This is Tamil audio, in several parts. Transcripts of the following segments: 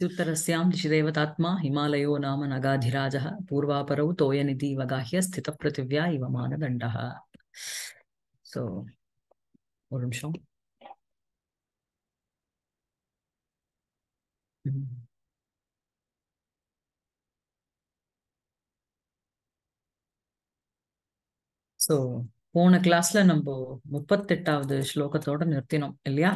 इत्युत्तरस्यां ऋषिदेवतात्मा हिमालयो नाम नगाधिराजः पूर्वापरौ तोयनिधीव गाह्य स्थितपृथिव्या इव मानदण्डः सो ஒரு நிமிஷம் ஸோ போன கிளாஸ்ல நம்ம முப்பத்தெட்டாவது ஸ்லோகத்தோட நிறுத்தினோம் இல்லையா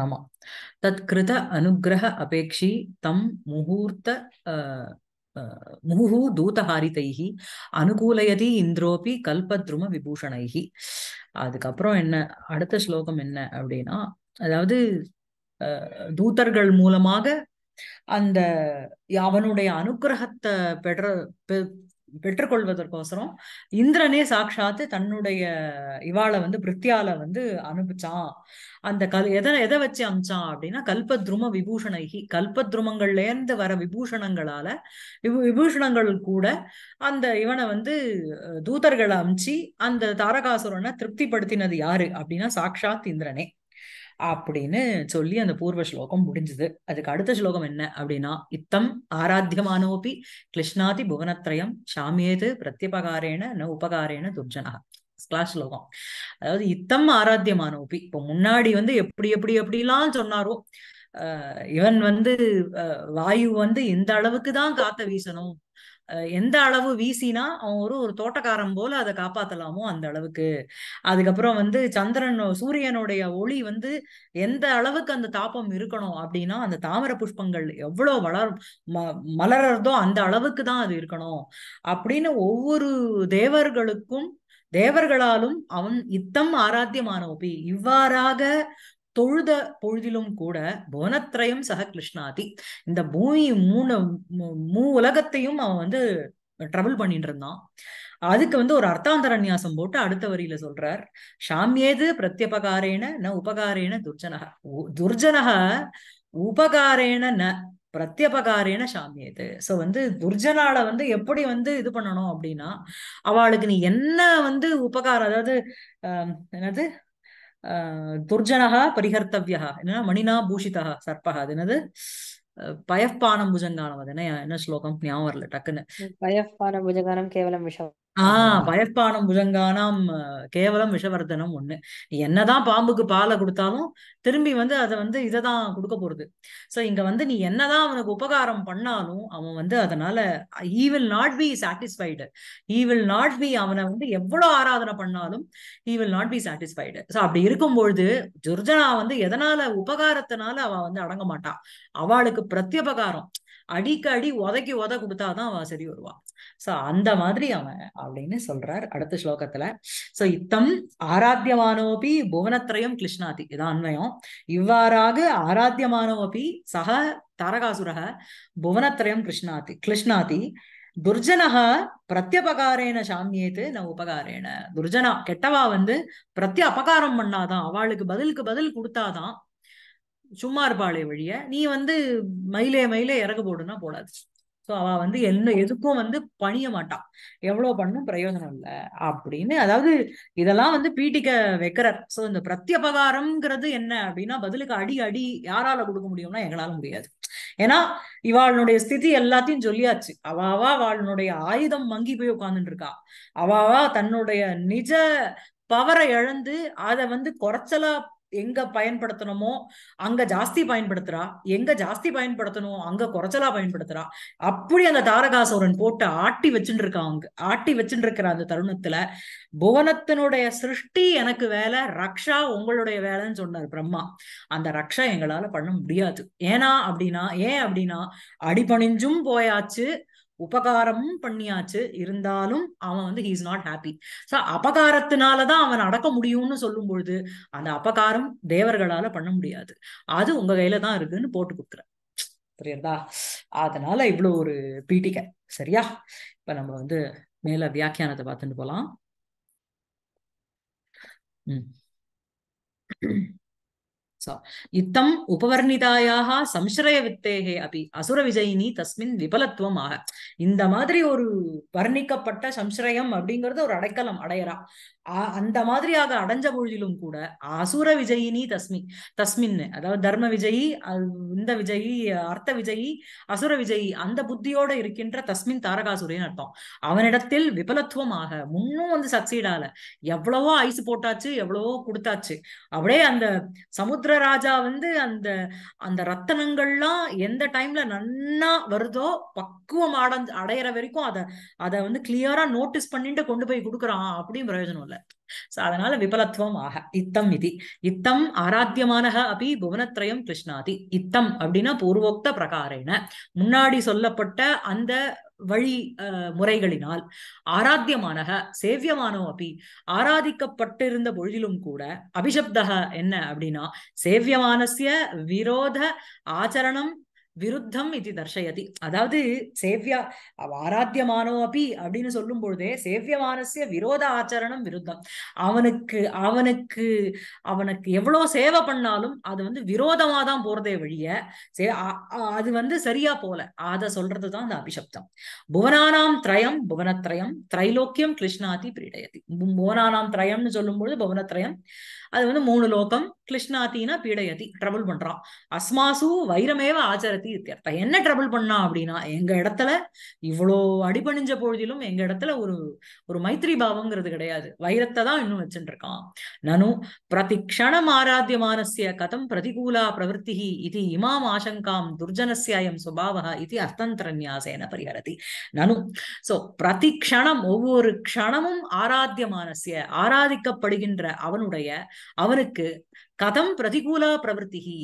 ஆமா தத் கிருத அனுகிரக அபேக்ஷி தம் முகூர்த்த முகு தூதஹாரிதைகி அனுகூலயதி இந்திரோபி கல்பத்ரும விபூஷணைகி அதுக்கப்புறம் என்ன அடுத்த ஸ்லோகம் என்ன அப்படின்னா அதாவது தூதர்கள் மூலமாக அந்த அவனுடைய அனுகிரகத்தை பெற பெற்றுக்கொள்வதற்கோசரம் இந்திரனே சாட்சாத்து தன்னுடைய இவாளை வந்து பிருத்தியால வந்து அனுப்பிச்சான் அந்த கல் எதை எதை வச்சு அமிச்சான் அப்படின்னா கல்பத்ரும விபூஷணைகி கல்பத்ருமங்கள்ல இருந்து வர விபூஷணங்களால விபூஷணங்கள் கூட அந்த இவனை வந்து தூதர்களை அமிச்சு அந்த தாரகாசுரனை திருப்திப்படுத்தினது யாரு அப்படின்னா சாட்சாத் இந்திரனே அப்படின்னு சொல்லி அந்த பூர்வ ஸ்லோகம் முடிஞ்சது அதுக்கு அடுத்த ஸ்லோகம் என்ன அப்படின்னா இத்தம் ஆராத்தியமானோபி கிருஷ்ணாதி புவனத்ரயம் சாமியேது பிரத்யபகாரேன ந உபகாரேன துர்ஜனா கிளாஸ் ஸ்லோகம் அதாவது இத்தம் ஆராத்தியமானோபி இப்போ முன்னாடி வந்து எப்படி எப்படி எப்படிலாம் சொன்னாரோ இவன் வந்து வாயு வந்து இந்த அளவுக்கு தான் காத்த வீசணும் எந்த அளவு வீசினா அவன் ஒரு ஒரு தோட்டக்காரன் போல அதை காப்பாத்தலாமோ அந்த அளவுக்கு அதுக்கப்புறம் வந்து சந்திரன் சூரியனுடைய ஒளி வந்து எந்த அளவுக்கு அந்த தாப்பம் இருக்கணும் அப்படின்னா அந்த தாமர புஷ்பங்கள் எவ்வளவு வளர் ம மலர்றதோ அந்த அளவுக்கு தான் அது இருக்கணும் அப்படின்னு ஒவ்வொரு தேவர்களுக்கும் தேவர்களாலும் அவன் இத்தம் ஆராத்தியமான ஒப்பி இவ்வாறாக தொழுத பொழுதிலும் கூட புவனத்ரயம் சக கிருஷ்ணாதி இந்த பூமி மூணு மூ உலகத்தையும் அவன் வந்து ட்ரபிள் பண்ணிட்டு இருந்தான் அதுக்கு வந்து ஒரு அர்த்தாந்தரநியாசம் போட்டு அடுத்த வரியில சொல்றார் சாமியேது பிரத்யபகாரேன ந உபகாரேன துர்ஜனக துர்ஜனக உபகாரேன ந பிரத்யபகாரேன சாமியது ஸோ வந்து துர்ஜனால வந்து எப்படி வந்து இது பண்ணணும் அப்படின்னா அவளுக்கு நீ என்ன வந்து உபகாரம் அதாவது என்னது துர்ஜனகா பரிகர்த்தவியா என்னன்னா மணினா பூஷிதா சர்பகா அது என்னது பயப்பானம் புஜங்கானம் அது என்ன என்ன ஸ்லோகம் ஞாபகம் வரல டக்குன்னு பயப்பானம் புஜங்கானம் கேவலம் விஷம் ஆஹ் பயப்பானம் புஜங்கானாம் கேவலம் விஷவர்த்தனம் ஒண்ணு நீ என்னதான் பாம்புக்கு பாலை கொடுத்தாலும் திரும்பி வந்து அதை வந்து இதை தான் கொடுக்க போறது சோ இங்க வந்து நீ என்னதான் அவனுக்கு உபகாரம் பண்ணாலும் அவன் வந்து அதனால he will not be satisfied he will not be அவனை வந்து எவ்வளவு ஆராதனை பண்ணாலும் he will not be satisfied so அப்படி இருக்கும்பொழுது ஜுர்ஜனா வந்து எதனால உபகாரத்தினால அவ வந்து அடங்க மாட்டான் அவளுக்கு பிரத்யபகாரம் அடிக்கடி உதக்கி உத கொடுத்தாதான் அவன் சரி வருவான் சோ அந்த மாதிரி அவன் அப்படின்னு சொல்றார் அடுத்த ஸ்லோகத்துல சோ இத்தம் ஆராத்தியமானோபி புவனத்திரயம் கிருஷ்ணாதி இதான் அன்வயம் இவ்வாறாக ஆராத்தியமானோபி சக தரகாசுரக புவனத்திரயம் கிருஷ்ணாதி கிருஷ்ணாதி துர்ஜனக பிரத்யபகாரேன சாமியேத்து ந உபகாரேன துர்ஜனா கெட்டவா வந்து பிரத்ய அபகாரம் பண்ணாதான் அவளுக்கு பதிலுக்கு பதில் கொடுத்தாதான் சும்மா இருப்பாளே வழிய நீ வந்து மயிலே மயிலே இறக்க போடுனா போடாது ஸோ அவ வந்து என்ன எதுக்கும் வந்து பணிய மாட்டான் எவ்வளவு பண்ணும் பிரயோஜனம் இல்லை அப்படின்னு அதாவது இதெல்லாம் வந்து பீட்டிக்க வைக்கிறார் ஸோ இந்த பிரத்யபகாரம்ங்கிறது என்ன அப்படின்னா பதிலுக்கு அடி அடி யாரால கொடுக்க முடியும்னா எங்களால முடியாது ஏன்னா இவாளுடைய ஸ்திதி எல்லாத்தையும் சொல்லியாச்சு அவாவா அவளுடைய ஆயுதம் மங்கி போய் உட்காந்துட்டு இருக்கா அவாவா தன்னுடைய நிஜ பவரை இழந்து அதை வந்து குறைச்சலா எங்க பயன்படுத்தணுமோ அங்க ஜாஸ்தி பயன்படுத்துறா எங்க ஜாஸ்தி பயன்படுத்தணும் அங்க குறைச்சலா பயன்படுத்துறா அப்படி அந்த தாரகாசுரன் போட்டு ஆட்டி வச்சுட்டு இருக்கான் அவங்க ஆட்டி வச்சுட்டு இருக்கிற அந்த தருணத்துல புவனத்தினுடைய சிருஷ்டி எனக்கு வேலை ரக்ஷா உங்களுடைய வேலைன்னு சொன்னார் பிரம்மா அந்த ரக்ஷா எங்களால பண்ண முடியாது ஏன்னா அப்படின்னா ஏன் அப்படின்னா அடிபணிஞ்சும் போயாச்சு உபகாரமும் பண்ணியாச்சு இருந்தாலும் அவன் வந்து ஹீஸ் நாட் ஹாப்பி ஸோ அபகாரத்தினாலதான் அவன் அடக்க முடியும்னு சொல்லும் பொழுது அந்த அபகாரம் தேவர்களால பண்ண முடியாது அது உங்க கையில தான் இருக்குன்னு போட்டு கொடுக்குறேன் புரியுறதா அதனால இவ்வளவு ஒரு பீட்டிக்க சரியா இப்ப நம்ம வந்து மேல வியாக்கியானத்தை பார்த்துட்டு போலாம் ம் இத்தம் உபவர்ணிதாயாக சம்சரய வித்தேகே அப்படி அசுர விஜயினி தஸ்மின் விபலத்துவம் ஆக இந்த மாதிரி ஒரு வர்ணிக்கப்பட்ட சம்சரயம் அப்படிங்கிறது ஒரு அடைக்கலம் அடையறா அந்த மாதிரியாக அடைஞ்ச பொழுதிலும் கூட அசுர விஜயினி தஸ்மி தஸ்மின் அதாவது தர்ம விஜயி இந்த விஜயி அர்த்த விஜயி அசுர விஜயி அந்த புத்தியோட இருக்கின்ற தஸ்மின் தாரகாசுரியன் அர்த்தம் அவனிடத்தில் விபலத்துவம் ஆக முன்னும் வந்து சக்சீடால எவ்வளவோ ஐஸ் போட்டாச்சு எவ்வளவோ கொடுத்தாச்சு அப்படியே அந்த சமுத்திர மதுர ராஜா வந்து அந்த அந்த ரத்தனங்கள்லாம் எந்த டைம்ல நன்னா வருதோ பக்குவம் அட அடையிற வரைக்கும் அதை அதை வந்து கிளியரா நோட்டீஸ் பண்ணிட்டு கொண்டு போய் கொடுக்குறான் அப்படியும் பிரயோஜனம் இல்லை சோ அதனால விபலத்துவம் ஆக இத்தம் இது இத்தம் ஆராத்தியமானக அபி புவனத்ரயம் கிருஷ்ணாதி இத்தம் அப்படின்னா பூர்வோக்த பிரகாரேன முன்னாடி சொல்லப்பட்ட அந்த வழி முறைகளினால் ஆராத்தியமானக சேவியமானோ அப்படி ஆராதிக்கப்பட்டிருந்த பொழுதிலும் கூட அபிஷப்தக என்ன அப்படின்னா சேவியமானசிய விரோத ஆச்சரணம் விருத்தம் இது தர்ஷயதி அதாவது சேவியா ஆராத்தியமானோ அப்படி அப்படின்னு சொல்லும் பொழுதே சேவியமானசிய விரோத ஆச்சரணம் விருத்தம் அவனுக்கு அவனுக்கு அவனுக்கு எவ்வளோ சேவை பண்ணாலும் அது வந்து விரோதமா தான் போறதே வழிய சே அது வந்து சரியா போல அதை சொல்றது தான் அந்த அபிஷப்தம் புவனானாம் திரயம் புவனத்ரயம் திரைலோக்கியம் கிருஷ்ணாதி பிரீடயதி புவனானாம் திரயம்னு சொல்லும் பொழுது புவனத்ரயம் அது வந்து மூணு லோகம் கிருஷ்ணாத்தினா பீடயதி ட்ரபிள் பண்றான் அஸ்மாசு வைரமேவ ஆச்சரத்தி இத்தியர்த்தம் என்ன ட்ரபிள் பண்ணா அப்படின்னா எங்க இடத்துல இவ்வளோ அடிபணிஞ்ச பொழுதிலும் எங்க இடத்துல ஒரு ஒரு மைத்ரி பாவம்ங்கிறது கிடையாது வைரத்தை தான் இன்னும் வச்சுட்டு இருக்கான் நனு பிரதிக்ஷணம் ஆராத்தியமானசிய கதம் பிரதிகூலா பிரவருத்தி இது இமாம் ஆசங்காம் துர்ஜனசியாயம் சுபாவக இது அர்த்தந்திரநியாசேன பரிகரதி நனு சோ பிரதிக்ஷணம் ஒவ்வொரு க்ஷணமும் ஆராத்தியமானசிய ஆராதிக்கப்படுகின்ற அவனுடைய அவனுக்கு கதம் பிரதிகூலா பிரவருத்திகி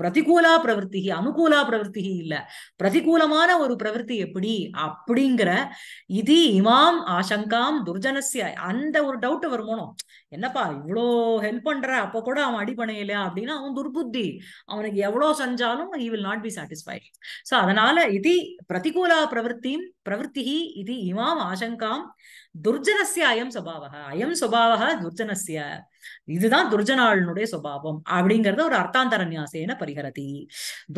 பிரதிகூலா பிரவருத்தி அனுகூலா பிரவருத்தி இல்ல பிரதிகூலமான ஒரு பிரவருத்தி எப்படி அப்படிங்கிற இது இமாம் ஆசங்காம் துர்ஜனசிய அந்த ஒரு டவுட் வருமானம் என்னப்பா இவ்வளோ ஹெல்ப் பண்ற அப்ப கூட அவன் அடிப்பணையில அப்படின்னா அவன் துர்புத்தி அவனுக்கு எவ்வளோ செஞ்சாலும் he will not be satisfied so அதனால இது பிரதிகூலா பிரவருத்தியும் பிரவருத்தி இது இமாம் ஆசங்காம் துர்ஜனசிய அயம் சுவாவக அயம் சுவாவக துர்ஜனசிய இதுதான் துர்ஜனாளனுடைய சுபாவம் அப்படிங்கறத ஒரு அர்த்தாந்தர நியாசேன பரிகரதி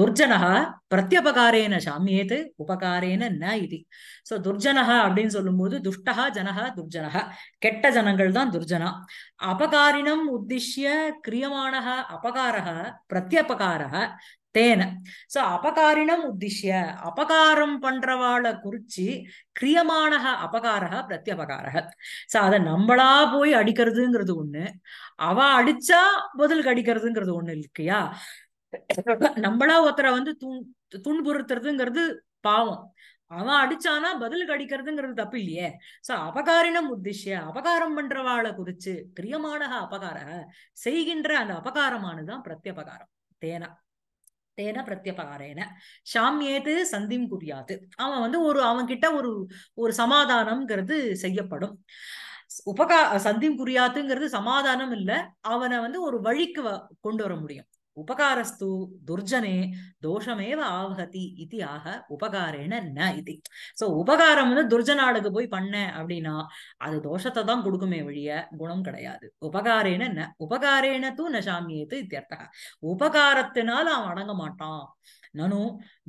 துர்ஜனக பிரத்யபகாரேன சாமியேது உபகாரேன ந இது சோ துர்ஜனக அப்படின்னு சொல்லும் போது துஷ்டகா ஜனக துர்ஜனக கெட்ட ஜனங்கள் தான் துர்ஜனா அபகாரினம் உத்திஷ்ய கிரியமானக அபகாரக பிரத்யபகாரக தேன சோ அபகாரினம் உத்திஷ்ய அபகாரம் பண்றவாளை குறிச்சு கிரியமான அபகாரக பிரத்யபகாரக சோ அதை நம்மளா போய் அடிக்கிறதுங்கிறது ஒண்ணு அவ அடிச்சா பதிலுக்கு அடிக்கிறதுங்கிறது ஒண்ணு இருக்கியா நம்மளா ஒருத்தரை வந்து துன் துன்புறுத்துறதுங்கிறது பாவம் அவன் அடிச்சானா பதில் கடிக்கிறதுங்கிறது தப்பு இல்லையே சோ அபகாரினம் உத்திஷ்ய அபகாரம் பண்றவாளை குறிச்சு கிரியமான அபகார செய்கின்ற அந்த அபகாரமானதுதான் பிரத்யபகாரம் தேனா தேன பிரத்யபகாரேன சாமியேது சந்திம் குறியாது அவன் வந்து ஒரு அவன் கிட்ட ஒரு ஒரு சமாதானம்ங்கிறது செய்யப்படும் உபகா சந்திம் குறியாத்துங்கிறது சமாதானம் இல்லை அவனை வந்து ஒரு வழிக்கு கொண்டு வர முடியும் உபகாரஸ்து துர்ஜனே தோஷமேவ ஆவகதி இது ஆக உபகாரேன ந இது சோ உபகாரம் வந்து துர்ஜனாளுக்கு போய் பண்ண அப்படின்னா அது தோஷத்தை தான் கொடுக்குமே வழிய குணம் கிடையாது உபகாரேன ந உபகாரேன தூ நஷாமியேத்து இத்தியர்த்தக உபகாரத்தினால அவன் அடங்க மாட்டான் நனு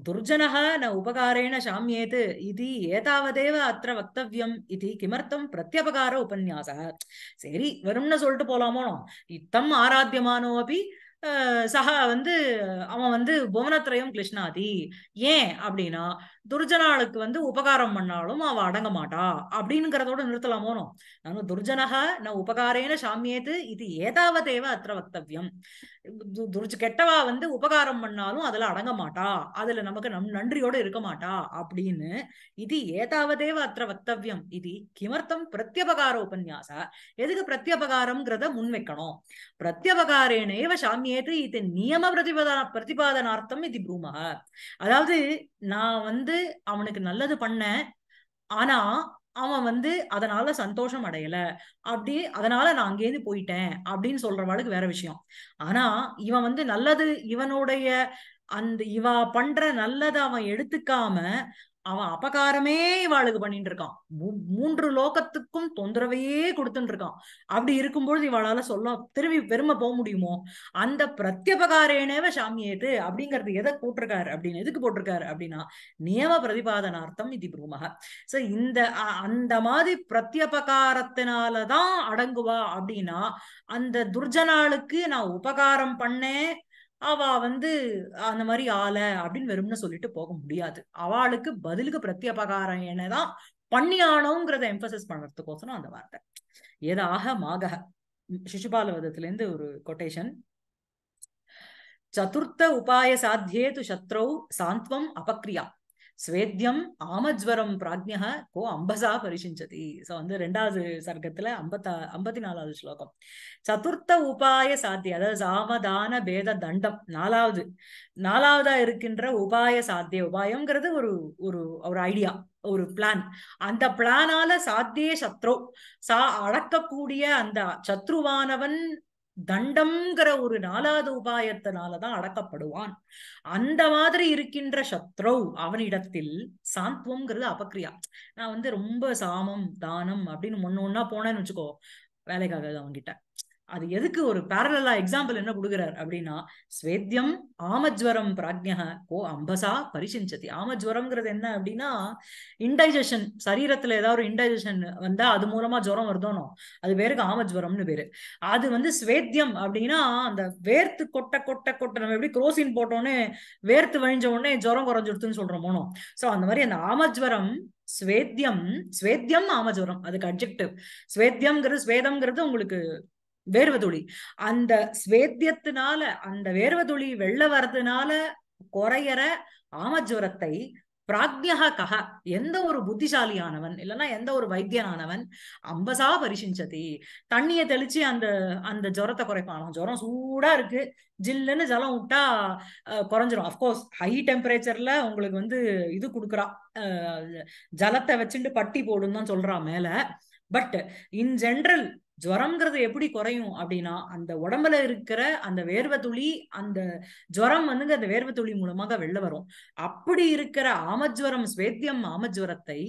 துர்ஜனக ந உபகாரேன சாமியேது இது ஏதாவதேவ அத்த வக்தவியம் இது கிமர்த்தம் பிரத்யபகார உபன்யாச சரி வெறும்னு சொல்லிட்டு போலாமோனோ இத்தம் ஆராத்தியமானோ அப்படி சஹா வந்து அவன் வந்து புவனத்ரயம் கிருஷ்ணாதி ஏன் அப்படின்னா துர்ஜனாளுக்கு வந்து உபகாரம் பண்ணாலும் அவ அடங்க மாட்டா நிறுத்தலாம் நிறுத்தலாமோனோ நான் துர்ஜனக நான் உபகாரேன சாமியேது இது ஏதாவதேவ அத்திர வக்தவியம் துர்ஜ கெட்டவா வந்து உபகாரம் பண்ணாலும் அதுல அடங்க மாட்டா அதுல நமக்கு நம் நன்றியோட இருக்க மாட்டா அப்படின்னு இது ஏதாவதேவ அத்திர வக்தவியம் இது கிமர்த்தம் பிரத்யபகார உபன்யாச எதுக்கு பிரத்யபகாரம்ங்கிறத முன்வைக்கணும் பிரத்யபகாரேனேவ சாமியேது இது நியம பிரதிபதா பிரதிபாதனார்த்தம் இது பூமக அதாவது நான் வந்து ஏதாவது அவனுக்கு நல்லது பண்ண ஆனா அவன் வந்து அதனால சந்தோஷம் அடையல அப்படி அதனால நான் அங்கேருந்து போயிட்டேன் அப்படின்னு சொல்றவாளுக்கு வேற விஷயம் ஆனா இவன் வந்து நல்லது இவனுடைய அந்த இவ பண்ற நல்லதை அவன் எடுத்துக்காம அவன் அபகாரமே இவாளுக்கு பண்ணிட்டு இருக்கான் மூன்று லோகத்துக்கும் தொந்தரவையே கொடுத்துட்டு இருக்கான் அப்படி இருக்கும்பொழுது இவாளால சொல்ல திரும்பி பெருமை போக முடியுமோ அந்த பிரத்யபகாரேனேவ சாமியேட்டு அப்படிங்கறது எதை போட்டிருக்காரு அப்படின்னு எதுக்கு போட்டிருக்காரு அப்படின்னா நியம பிரதிபாதனார்த்தம் இது பிரூமக சோ இந்த அந்த மாதிரி பிரத்யபகாரத்தினாலதான் அடங்குவா அப்படின்னா அந்த துர்ஜனாளுக்கு நான் உபகாரம் பண்ணேன் அவ வந்து அந்த மாதிரி ஆள அப்படின்னு வெறும்னு சொல்லிட்டு போக முடியாது அவளுக்கு பதிலுக்கு பிரத்யபகாரம் என்னதான் பண்ணியானோங்கிறத எம்பசைஸ் பண்றதுக்கோசரம் அந்த வார்த்தை ஏதாக மாக சிசுபாலவதத்துல இருந்து ஒரு கொட்டேஷன் சதுர்த்த உபாய சாத்தியே து சத்ரௌ சாந்த்வம் அபக்ரியா ஸ்வேத்தியம் ஆமஜ்வரம் பிராஜ்யா கோ அம்பசா பரிசிஞ்சதி ஸோ வந்து ரெண்டாவது சர்க்கத்துல ஐம்பத்தா ஐம்பத்தி நாலாவது ஸ்லோகம் சதுர்த்த உபாய சாத்திய அதாவது சாமதான பேத தண்டம் நாலாவது நாலாவதா இருக்கின்ற உபாய சாத்திய உபாயம்ங்கிறது ஒரு ஒரு ஒரு ஐடியா ஒரு பிளான் அந்த பிளானால சாத்தியே சத்ரு சா அடக்கக்கூடிய அந்த சத்ருவானவன் தண்டம்ங்கிற ஒரு நாலாவது உபாயத்தினாலதான் அடக்கப்படுவான் அந்த மாதிரி இருக்கின்ற சத்ரு அவனிடத்தில் சாந்த்வம்ங்கிறது அபக்ரியா நான் வந்து ரொம்ப சாமம் தானம் அப்படின்னு ஒன்னு ஒன்னா போனேன்னு வச்சுக்கோ வேலைக்காக அவன்கிட்ட அது எதுக்கு ஒரு பேரலா எக்ஸாம்பிள் என்ன கொடுக்குறார் அப்படின்னா ஸ்வேத்தியம் ஆமஜ்வரம் பிராஜ்யா கோ அம்பசா பரிசிஞ்சதி ஆமஜ்வரம்ங்கிறது என்ன அப்படின்னா இன்டைஜஷன் சரீரத்துல ஏதாவது ஒரு இன்டைஜஷன் வந்தா அது மூலமா ஜுரம் வருதோனோ அது பேருக்கு ஆமஜ்வரம்னு பேரு அது வந்து ஸ்வேத்தியம் அப்படின்னா அந்த வேர்த்து கொட்ட கொட்ட கொட்ட நம்ம எப்படி குரோசின் போட்டோன்னே வேர்த்து வழிஞ்ச உடனே ஜுரம் குறைஞ்சிடுதுன்னு போனோம் சோ அந்த மாதிரி அந்த ஆமஜ்வரம் ஸ்வேத்தியம் ஸ்வேத்தியம் ஆமஜ்வரம் அதுக்கு அப்ஜெக்டிவ் ஸ்வேத்தியம்ங்கிறது ஸ்வேதம்ங்கிறது உங்களுக்கு வேர்வதொளி அந்த ஸ்வேத்தியத்தினால அந்த வேர்வதொளி வெள்ள வர்றதுனால குறையற ஆமஜுரத்தை பிராக்ஞா கஹ எந்த ஒரு புத்திசாலியானவன் இல்லைன்னா எந்த ஒரு வைத்தியனானவன் அம்பசா பரிசிஞ்சதி தண்ணியை தெளிச்சு அந்த அந்த ஜுரத்தை குறைப்பானாம் ஜுரம் சூடா இருக்கு ஜில்லுன்னு ஜலம் விட்டா குறைஞ்சிரும் அஃப்கோர்ஸ் ஹை டெம்பரேச்சர்ல உங்களுக்கு வந்து இது கொடுக்குறா ஜலத்தை வச்சுட்டு பட்டி போடுன்னு தான் சொல்றா மேல பட் இன் ஜென்ரல் ஜரம்ங்கிறது எப்படி குறையும் அப்படின்னா அந்த உடம்புல இருக்கிற அந்த வேர்வை துளி அந்த ஜுவரம் வந்துங்க அந்த வேர்வை துளி மூலமாக வெளில வரும் அப்படி இருக்கிற ஆமஜ்வரம் ஸ்வேத்தியம் ஆமஜ்வரத்தை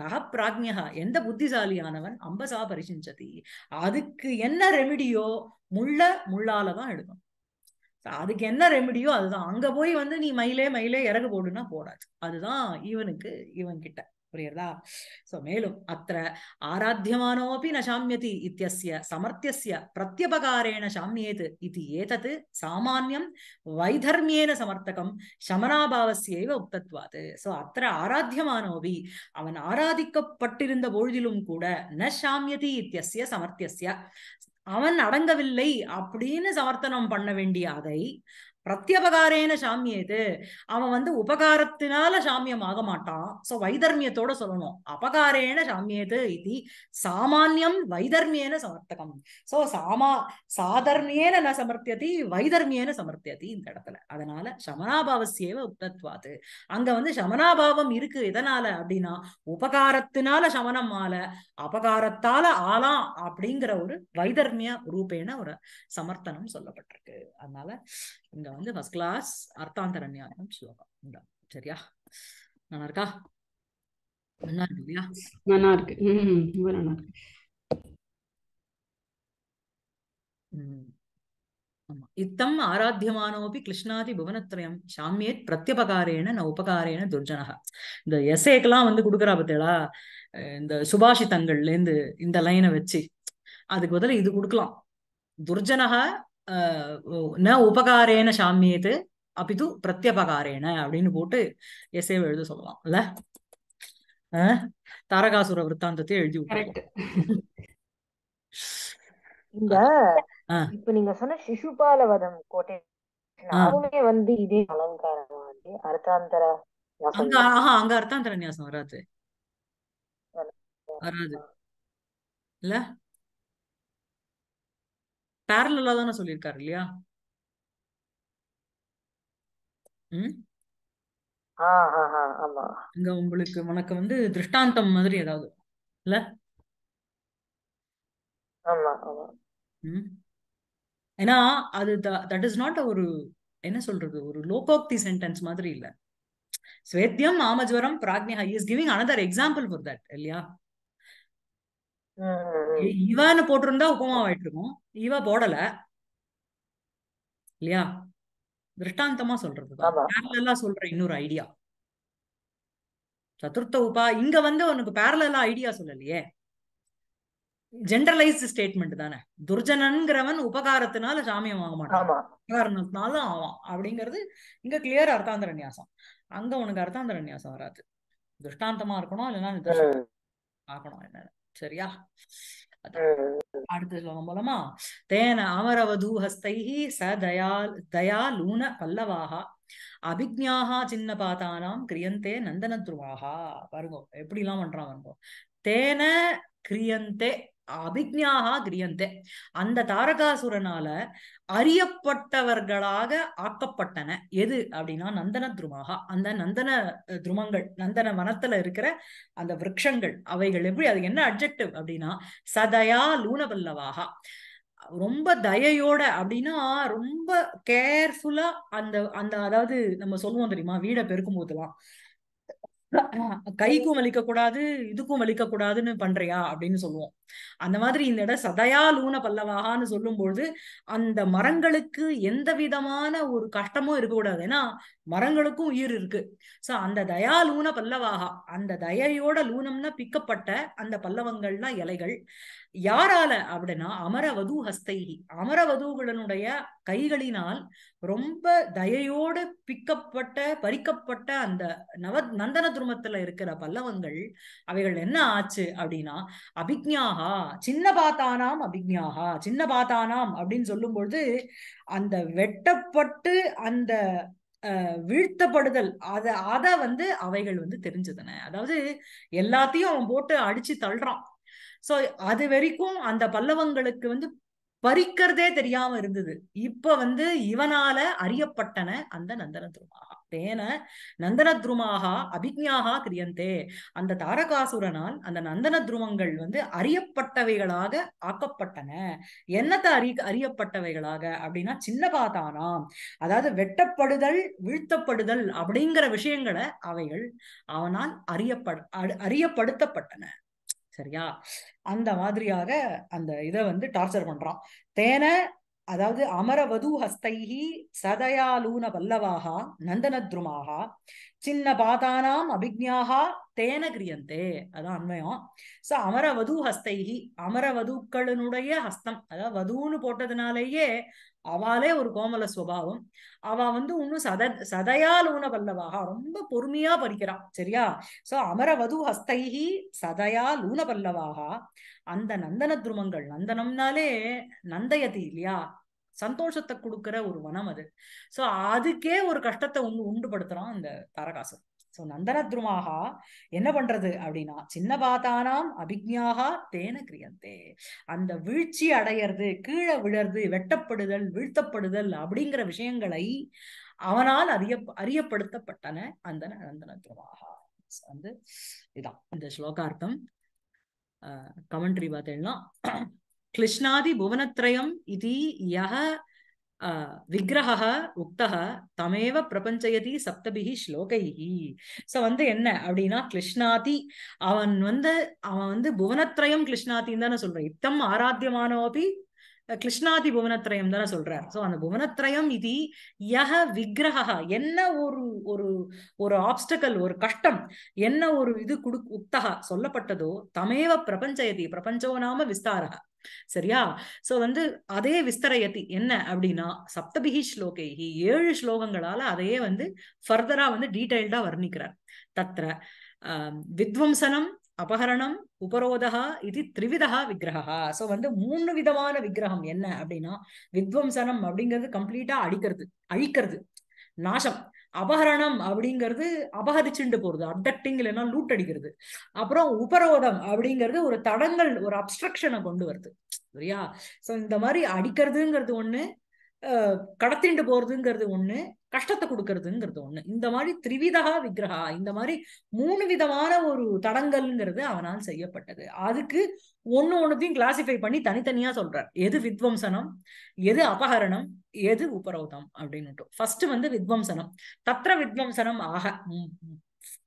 ககப்பிராஜ்யா எந்த புத்திசாலியானவன் அம்பசா பரிசிஞ்சதி அதுக்கு என்ன ரெமிடியோ முள்ள முள்ளால தான் எழுதும் அதுக்கு என்ன ரெமிடியோ அதுதான் அங்க போய் வந்து நீ மயிலே மயிலே இறகு போடுன்னா போடாது அதுதான் இவனுக்கு இவன் கிட்ட புரியுறதா சோ மேலும் அத்த ஆராத்தியமானோபி ந சாமியதி இத்தியஸ்ய சமர்த்தியஸ்ய பிரத்யபகாரேண சாமியேத் இது ஏதத் சாமானியம் வைதர்மியேன சமர்த்தகம் சமனாபாவசியேவ உக்தத்வாது சோ அத்த ஆராத்தியமானோபி அவன் ஆராதிக்கப்பட்டிருந்த பொழுதிலும் கூட ந சாமியதி இத்தியஸ்ய சமர்த்தியஸ்ய அவன் அடங்கவில்லை அப்படின்னு சமர்த்தனம் பண்ண வேண்டிய அதை பிரத்யபகாரேன சாமியது அவன் வந்து உபகாரத்தினால சாமியம் ஆக மாட்டான் சோ வைதர்மியத்தோட சொல்லணும் அபகாரேன சாமியது இது சாமானியம் வைதர்மியன சமர்த்தகம் சோ சாமா சாதர்மியேன ந சமர்த்தியதி வைதர்மியேன சமர்த்தியதி இந்த இடத்துல அதனால சமனாபாவசியவ உத்தத்வாது அங்க வந்து சமனாபாவம் இருக்கு எதனால அப்படின்னா உபகாரத்தினால சமனம் ஆல அபகாரத்தால ஆலாம் அப்படிங்கிற ஒரு வைதர்மிய ரூபேன ஒரு சமர்த்தனம் சொல்லப்பட்டிருக்கு அதனால இங்க வந்து ஃபர்ஸ்ட் கிளாஸ் அர்த்தாந்தரண்யாயம் ஸ்லோகம் இந்த சரியா நல்லா இருக்கா நல்லா இருக்கு இல்லையா நல்லா இருக்கு ரொம்ப நல்லா இருக்கு இத்தம் ஆராத்தியமானோபி கிருஷ்ணாதி புவனத்ரயம் சாமியேத் பிரத்யபகாரேன ந உபகாரேன துர்ஜனக இந்த எசேக்கெல்லாம் வந்து கொடுக்குறா பார்த்தீங்களா இந்த சுபாஷிதங்கள்லேருந்து இந்த லைனை வச்சு அதுக்கு பதில் இது கொடுக்கலாம் துர்ஜனக ந உபகாரேன சாமியேத்து அப்படி பிரத்யபகாரேன அப்படின்னு போட்டு எஸ்ஏவை எழுத சொல்லலாம் இல்ல தாரகாசுர விற்த்தாந்தத்தை எழுதி இந்த இப்ப நீங்க சொன்ன சிசுபால வதம் கோட்டை வந்து இதே அலங்காரம் அர்த்தாந்தர அங்க ஆஹா அங்க அர்த்தாந்தர நியாசம் வராது வராது இல்ல பேரலா தானே சொல்லியிருக்காரு இல்லையா இங்க உங்களுக்கு உனக்கு வந்து திருஷ்டாந்தம் மாதிரி ஏதாவது இல்ல ஏன்னா அது தட் இஸ் நாட் ஒரு என்ன சொல்றது ஒரு லோகோக்தி சென்டென்ஸ் மாதிரி இல்ல ஸ்வேத்தியம் ஆமஜ்வரம் பிராக்னியா is giving another example for that இல்லையா இவான்னு போட்டிருந்தா உபமா ஆயிட்டு இருக்கும் இவா போடல இல்லையா திருஷ்டாந்தமா சொல்றது பேரலா சொல்ற இன்னொரு ஐடியா சதுர்த்த உபா இங்க வந்து உனக்கு பேரலா ஐடியா சொல்லலையே ஜென்ரலைஸ்டு ஸ்டேட்மெண்ட் தானே துர்ஜனன்கிறவன் உபகாரத்தினால ஜாமியம் ஆக மாட்டான் உபகாரணத்தினால ஆவான் அப்படிங்கிறது இங்க கிளியர் அர்த்தாந்திர நியாசம் அங்க உனக்கு அர்த்தாந்திர நியாசம் வராது துஷ்டாந்தமா இருக்கணும் இல்லைன்னா பார்க்கணும் என்ன சரியா அடுத்து ஸ்லோகம் மூலமா தேன அமரவதூஹஸ்தை ச தயால் தயாலூன பல்லவாக அபிஜாகா சின்ன பாத்தானாம் கிரியந்தே நந்தன நந்தனத்ருவாகா வருங்கோ எல்லாம் பண்றான் வருங்கோ தேன கிரியந்தே அபிஜாகா கிரியந்தே அந்த தாரகாசுரனால அறியப்பட்டவர்களாக ஆக்கப்பட்டன எது அப்படின்னா நந்தன துருமாகா அந்த நந்தன துருமங்கள் நந்தன வனத்துல இருக்கிற அந்த விரக்ஷங்கள் அவைகள் எப்படி அது என்ன அப்ஜெக்டிவ் அப்படின்னா சதயா லூனபல்லவாகா ரொம்ப தயையோட அப்படின்னா ரொம்ப கேர்ஃபுல்லா அந்த அந்த அதாவது நம்ம சொல்லுவோம் தெரியுமா வீடை பெருக்கும் போதெல்லாம் கைக்கும் வலிக்க கூடாது இதுக்கும் வலிக்க கூடாதுன்னு பண்றியா அப்படின்னு சொல்லுவோம் அந்த மாதிரி இந்த இடம் சதையா லூன பல்லவாகான்னு சொல்லும்பொழுது அந்த மரங்களுக்கு எந்த விதமான ஒரு கஷ்டமும் இருக்கக்கூடாது ஏன்னா மரங்களுக்கும் உயிர் இருக்கு சோ அந்த தயா லூன பல்லவாகா அந்த தயையோட லூனம்னா பிக்கப்பட்ட அந்த பல்லவங்கள்லாம் இலைகள் யாரால அப்படின்னா அமரவது ஹஸ்தைகி அமரவதுகளுடைய கைகளினால் ரொம்ப தயையோடு பிக்கப்பட்ட பறிக்கப்பட்ட அந்த நவ நந்தன துருமத்துல இருக்கிற பல்லவங்கள் அவைகள் என்ன ஆச்சு அப்படின்னா அபிக்ஞாகா சின்ன பாத்தானாம் அபிக்ஞாகா சின்ன பாத்தானாம் அப்படின்னு சொல்லும் பொழுது அந்த வெட்டப்பட்டு அந்த வீழ்த்தப்படுதல் அதை அத வந்து அவைகள் வந்து தெரிஞ்சதுன அதாவது எல்லாத்தையும் அவன் போட்டு அடிச்சு தள்ளுறான் சோ அது வரைக்கும் அந்த பல்லவங்களுக்கு வந்து பறிக்கிறதே தெரியாம இருந்தது இப்ப வந்து இவனால அறியப்பட்டன அந்த நந்தன துருமாகா தேன நந்தன துருமாகா அபிஜ்யாகா கிரியந்தே அந்த தாரகாசுரனால் அந்த நந்தன துருவங்கள் வந்து அறியப்பட்டவைகளாக ஆக்கப்பட்டன என்னத்தை அறி அறியப்பட்டவைகளாக அப்படின்னா சின்ன பாத்தானாம் அதாவது வெட்டப்படுதல் வீழ்த்தப்படுதல் அப்படிங்கிற விஷயங்களை அவைகள் அவனால் அறியப்பட அறியப்படுத்தப்பட்டன சரியா அந்த மாதிரியாக அந்த இதை வந்து டார்ச்சர் பண்றான் தேன அதாவது அமரவது ஹஸ்தைஹி சதயாலூன வல்லவாகா நந்தனத்ருமாகா சின்ன பாதானாம் அபிஜாகா தேன கிரியந்தே அதான் அண்மையம் சோ அமர வது ஹஸ்தைகி அமர வதுக்களினுடைய ஹஸ்தம் அதாவது வதுன்னு போட்டதுனாலேயே அவாலே ஒரு கோமல சுவாவம் அவ வந்து இன்னும் சத சதையால் ஊன பல்லவாக ரொம்ப பொறுமையா பறிக்கிறான் சரியா சோ அமரவது ஹஸ்தைகி சதையா லூன பல்லவாக அந்த நந்தன துருமங்கள் நந்தனம்னாலே நந்தயதி இல்லையா சந்தோஷத்தை கொடுக்குற ஒரு வனம் அது சோ அதுக்கே ஒரு கஷ்டத்தை உண்டு உண்டுபடுத்துறான் அந்த தாரகாசன் சோ நந்தனத்ருமாகா என்ன பண்றது அப்படின்னா சின்ன பாத்தானாம் அபிக்ஞாகா தேன கிரியந்தே அந்த வீழ்ச்சி அடையிறது கீழே விழறது வெட்டப்படுதல் வீழ்த்தப்படுதல் அப்படிங்கிற விஷயங்களை அவனால் அறிய அறியப்படுத்தப்பட்டன அந்த நந்தனத்ருமாகா வந்து இதான் இந்த ஸ்லோகார்த்தம் கமெண்ட்ரி பார்த்தேன்னா கிருஷ்ணாதி புவனத்ரயம் இது யக விக்கிரக உக்தக தமேவ பிரபஞ்சயதி சப்தபிகி ஸ்லோகைஹி சோ வந்து என்ன அப்படின்னா கிருஷ்ணாதி அவன் வந்து அவன் வந்து புவனத்ரயம் கிருஷ்ணாத்தின்னு தானே சொல்றான் இத்தம் ஆராத்தியமானோபி கிருஷ்ணாதி புவனத்ரயம் தானே சொல்றார் சோ அந்த புவனத்ரயம் இது யக விக்கிரக என்ன ஒரு ஒரு ஒரு ஆப்ஸ்டக்கல் ஒரு கஷ்டம் என்ன ஒரு இது குடு உத்தக சொல்லப்பட்டதோ தமேவ பிரபஞ்சயதி பிரபஞ்சோ நாம விஸ்தாரகா சரியா சோ வந்து அதே விஸ்தரயத்தி என்ன அப்படின்னா சப்தபிகி ஸ்லோகைஹி ஏழு ஸ்லோகங்களால அதையே வந்து ஃபர்தரா வந்து டீடைல்டா வர்ணிக்கிறார் தத்ர வித்வம்சனம் அபகரணம் உபரோதா இது த்ரிவிதா விக்கிரகா சோ வந்து மூணு விதமான விக்கிரகம் என்ன அப்படின்னா வித்வம்சனம் அப்படிங்கிறது கம்ப்ளீட்டா அடிக்கிறது அழிக்கிறது நாசம் அபகரணம் அப்படிங்கிறது அபகரிச்சுண்டு போறது அப்டக்டிங் இல்லைன்னா லூட் அடிக்கிறது அப்புறம் உபரோதம் அப்படிங்கிறது ஒரு தடங்கள் ஒரு அப்ஸ்ட்ரக்ஷனை கொண்டு வருது சரியா சோ இந்த மாதிரி அடிக்கிறதுங்கிறது ஒண்ணு கடத்திண்டு போறதுங்கிறது ஒண்ணு கஷ்டத்தை கொடுக்கறதுங்கிறது ஒண்ணு இந்த மாதிரி த்ரிவிதகா விக்கிரகா இந்த மாதிரி மூணு விதமான ஒரு தடங்கள்ங்கிறது அவனால் செய்யப்பட்டது அதுக்கு ஒன்னு ஒன்னுத்தையும் கிளாசிஃபை பண்ணி தனித்தனியா சொல்றார் எது வித்வம்சனம் எது அபகரணம் எது உபரோதம் அப்படின்னு ஃபர்ஸ்ட் வந்து வித்வம்சனம் தத்திர வித்வம்சனம் ஆக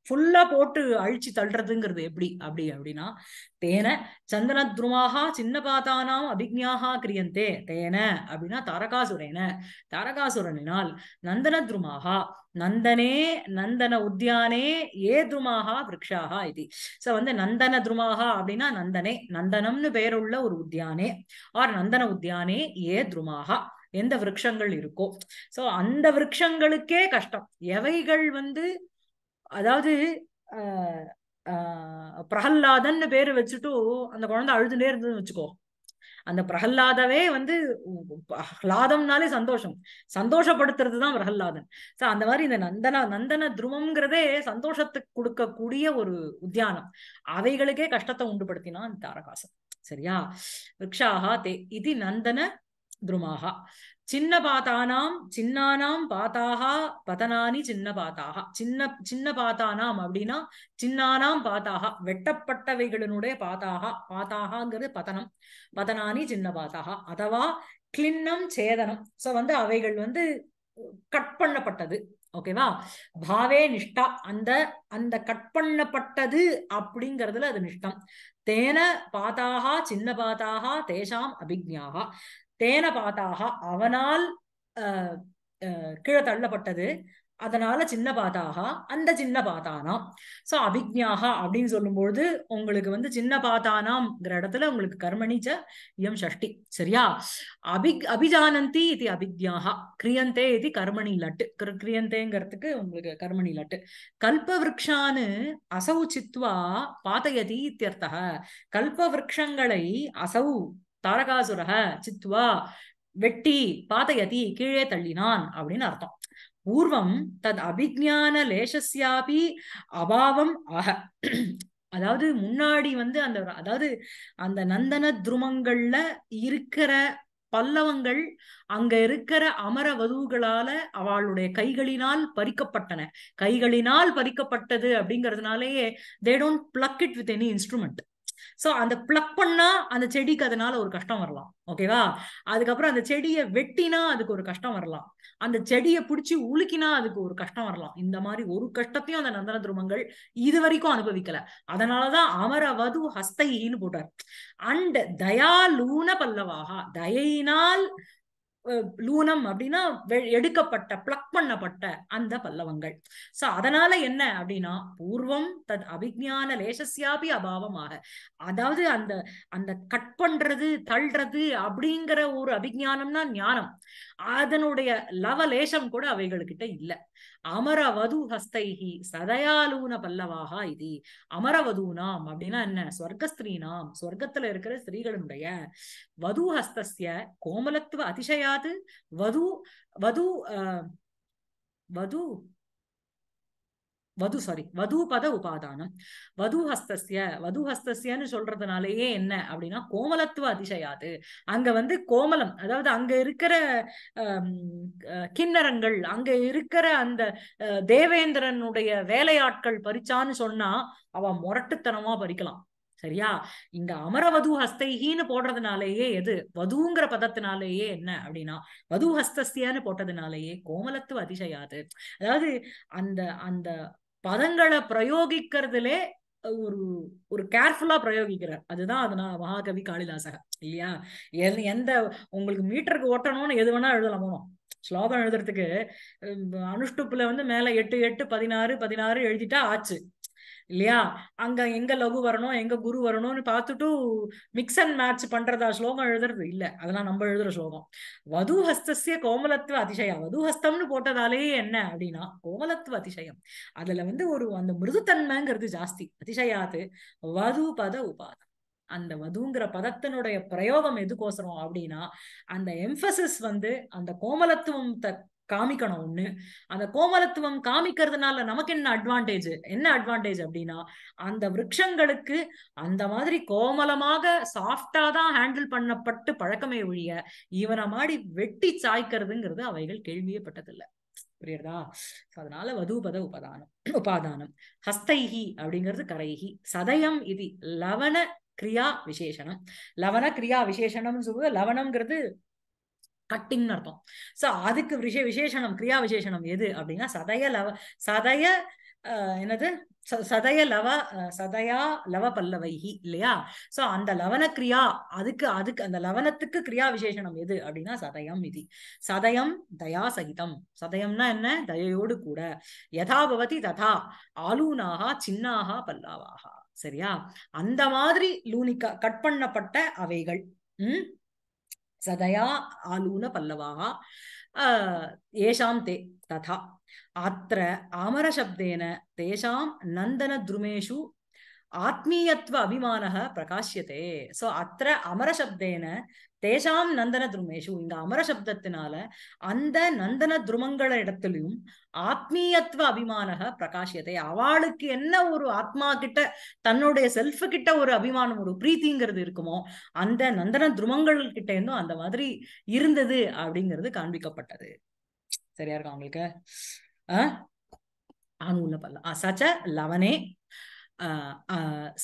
ஃபுல்லா போட்டு அழிச்சு தள்ளுறதுங்கிறது எப்படி அப்படி அப்படின்னா தேன சந்தன துருமாகா சின்ன பாதானாம் அபிக்ஞாகா கிரியந்தே தேன அப்படின்னா தாரகாசுரேன தாரகாசுரனினால் நந்தன துருமாகா நந்தனே நந்தன உத்தியானே ஏ துருமாகா விரக்ஷாகா இது ஸோ வந்து நந்தன துருமாகா அப்படின்னா நந்தனே நந்தனம்னு பெயருள்ள ஒரு உத்தியானே ஆர் நந்தன உத்தியானே ஏ துருமாகா எந்த விரக்ஷங்கள் இருக்கோ சோ அந்த விரக்ஷங்களுக்கே கஷ்டம் எவைகள் வந்து அதாவது பிரகல்லாதன்னு பேரு வச்சுட்டு அந்த குழந்தை அழுதுனே இருந்ததுன்னு வச்சுக்கோ அந்த பிரகல்லாதவே வந்து லாதம்னாலே சந்தோஷம் சந்தோஷப்படுத்துறது தான் பிரகல்லாதன் சோ அந்த மாதிரி இந்த நந்தன நந்தன துருவம்ங்கிறதே சந்தோஷத்துக்கு கொடுக்கக்கூடிய ஒரு உத்தியானம் அவைகளுக்கே கஷ்டத்தை உண்டுபடுத்தினான் தாரகாசன் சரியா விரக்ஷாகா தே இது நந்தன துருமாகா சின்ன பாத்தானாம் சின்னானாம் பாத்தாக பதனானி சின்ன பாத்தாக சின்ன சின்ன பாத்தானாம் அப்படின்னா சின்னானாம் பாத்தாக வெட்டப்பட்டவைகளினுடைய பாத்தாக பாத்தாகங்கிறது பதனம் பதனானி சின்ன பாத்தாக அதுவா கிளின்னம் சேதனம் சோ வந்து அவைகள் வந்து கட் பண்ணப்பட்டது ஓகேவா பாவே நிஷ்டா அந்த அந்த கட் பண்ணப்பட்டது அப்படிங்கிறதுல அது நிஷ்டம் தேன பாத்தாகா சின்ன பாத்தாகா தேசாம் அபிக்யாகா தேன பாதாக அவனால் கீழே தள்ளப்பட்டது அதனால சின்ன பாதாக அந்த சின்ன பாத்தானாம் சோ அபிக்ஞாகா அப்படின்னு சொல்லும்பொழுது உங்களுக்கு வந்து சின்ன பாத்தானாம்ங்கிற இடத்துல உங்களுக்கு கர்மணிச்ச இயம் ஷஷ்டி சரியா அபி அபிஜானந்தி இது அபிக்ஞாகா கிரியந்தே இது கர்மணி லட்டு கிரியந்தேங்கிறதுக்கு உங்களுக்கு கர்மணி லட்டு கல்பவிருக்ஷான்னு அசவு சித்வா பாத்தயதி இத்தியர்த்தக கல்பவிருக்ஷங்களை அசவு தாரகாசுரக சித்வா வெட்டி பாதயதி கீழே தள்ளினான் அப்படின்னு அர்த்தம் பூர்வம் தத் அபிஜான லேசஸ்யாபி அபாவம் ஆக அதாவது முன்னாடி வந்து அந்த அதாவது அந்த நந்தன துருமங்கள்ல இருக்கிற பல்லவங்கள் அங்க இருக்கிற அமர வதுவுகளால அவளுடைய கைகளினால் பறிக்கப்பட்டன கைகளினால் பறிக்கப்பட்டது அப்படிங்கிறதுனாலேயே they don't pluck it with any instrument so அந்த பிளக் பண்ணா அந்த செடிக்கு அதனால ஒரு கஷ்டம் வரலாம் ஓகேவா அதுக்கப்புறம் அந்த செடியை வெட்டினா அதுக்கு ஒரு கஷ்டம் வரலாம் அந்த செடியை பிடிச்சி உலுக்கினா அதுக்கு ஒரு கஷ்டம் வரலாம் இந்த மாதிரி ஒரு கஷ்டத்தையும் அந்த நந்தன துருமங்கள் இது வரைக்கும் அனுபவிக்கல அதனாலதான் அமரவது ஹஸ்தையின்னு போட்டார் அண்ட் தயாலூன பல்லவாகா தயினால் லூனம் அப்படின்னா எடுக்கப்பட்ட பிளக் பண்ணப்பட்ட அந்த பல்லவங்கள் சோ அதனால என்ன அப்படின்னா பூர்வம் தத் அபிஜான லேசஸ்யாபி அபாவமாக அதாவது அந்த அந்த கட் பண்றது தள்ளுறது அப்படிங்கிற ஒரு அபிஜானம்னா ஞானம் அதனுடைய லவலேஷம் கூட அவைகள்கிட்ட இல்ல அமரவது ஹஸ்தைஹி சதயாலூன பல்லவாக இது அமரவதூனாம் அப்படின்னா என்ன ஸ்வர்கஸ்திரீனாம் ஸ்வர்க்கத்துல இருக்கிற ஸ்திரீகளுடைய வது ஹஸ்தஸ்ய கோமலத்துவ அதிசயாது வது வது வது வது சாரி வது பத உபாதானம் வது ஹஸ்தஸ்ய வது ஹஸ்தஸ்யன்னு சொல்றதுனாலயே என்ன அப்படின்னா கோமலத்துவ அதிசயாது அங்க வந்து கோமலம் அதாவது அங்க இருக்கிற கிண்ணரங்கள் அங்க இருக்கிற அந்த தேவேந்திரனுடைய வேலையாட்கள் பறிச்சான்னு சொன்னா அவ முரட்டுத்தனமா பறிக்கலாம் சரியா இங்க அமரவது ஹஸ்தைகின்னு போடுறதுனாலேயே எது வதுங்கிற பதத்தினாலேயே என்ன அப்படின்னா வது ஹஸ்தஸ்தியான்னு போட்டதுனாலேயே கோமலத்துவ அதிசயாது அதாவது அந்த அந்த பதங்களை பிரயோகிக்கிறதுலே ஒரு ஒரு கேர்ஃபுல்லா பிரயோகிக்கிறார் அதுதான் அது நான் மகாகவி காளிதாசக இல்லையா எந்த உங்களுக்கு மீட்டருக்கு ஓட்டணும்னு எது வேணா எழுதலாம் போனோம் ஸ்லோகம் எழுதுறதுக்கு அனுஷ்டுப்புல வந்து மேல எட்டு எட்டு பதினாறு பதினாறு எழுதிட்டா ஆச்சு இல்லையா அங்க எங்க லகு வரணும் எங்க குரு வரணும்னு பார்த்துட்டு மிக்ஸ் அண்ட் மேட்ச் பண்றதா ஸ்லோகம் எழுதுறது இல்ல அதெல்லாம் நம்ம எழுதுற ஸ்லோகம் வது ஹஸ்தசிய கோமலத்துவ அதிசயம் வது ஹஸ்தம்னு போட்டதாலேயே என்ன அப்படின்னா கோமலத்துவ அதிசயம் அதுல வந்து ஒரு அந்த மிருதுத்தன்மைங்கிறது ஜாஸ்தி அதிசயாது வது பத உபாதம் அந்த வதுங்கிற பதத்தினுடைய பிரயோகம் எதுக்கோசரம் அப்படின்னா அந்த எம்பசிஸ் வந்து அந்த கோமலத்துவத்தை காமிக்கணும் ஒண்ணு அந்த கோமலத்துவம் காமிக்கிறதுனால நமக்கு என்ன அட்வான்டேஜ் என்ன அட்வான்டேஜ் அப்படின்னா அந்த விரக்ஷங்களுக்கு அந்த மாதிரி கோமலமாக சாஃப்டா தான் ஹேண்டில் பண்ணப்பட்டு பழக்கமே ஒழிய இவனை மாடி வெட்டி சாய்க்கிறதுங்கிறது அவைகள் கேள்வியே பட்டதில்லை புரியுறதா அதனால வதூபத உபதானம் உபாதானம் ஹஸ்தைஹி அப்படிங்கிறது கரைஹி சதயம் இது லவண கிரியா விசேஷனம் லவண கிரியா விசேஷனம்னு சொல்லுவது லவணம்ங்கிறது கட்டிங்னு அர்த்தம் சோ அதுக்கு விஷய விசேஷனம் கிரியா விசேஷனம் எது அப்படின்னா சதய லவ சதய என்னது சதய லவ சதயா லவ பல்லவைகி இல்லையா சோ அந்த லவன கிரியா அதுக்கு அதுக்கு அந்த லவனத்துக்கு கிரியா விசேஷனம் எது அப்படின்னா சதயம் இது சதயம் தயா சகிதம் சதயம்னா என்ன தயையோடு கூட யதாபவதி ததா ஆலூனாக சின்னாக பல்லாவாக சரியா அந்த மாதிரி லூனிக்கா கட் பண்ணப்பட்ட அவைகள் உம் सदया आलून येषां ते तथा अत्र आमरशब्देन तेषां नन्दनद्रुमेषु आत्मीयत्व अभिमानः प्रकाश्यते सो अत्र अमरशब्देन தேசாம் நந்தன துருமேஷு இந்த அமர சப்தத்தினால அந்த நந்தன துருமங்கள இடத்துலயும் ஆத்மீயத்துவ அபிமான பிரகாஷியத்தை அவளுக்கு என்ன ஒரு ஆத்மா கிட்ட தன்னுடைய செல்ஃப் கிட்ட ஒரு அபிமானம் ஒரு பிரீத்திங்கிறது இருக்குமோ அந்த நந்தன துருமங்கள் கிட்ட இருந்தும் அந்த மாதிரி இருந்தது அப்படிங்கிறது காண்பிக்கப்பட்டது சரியா இருக்கா உங்களுக்கு ஆஹ் ஆண் உள்ள பல்ல சச்ச லவனே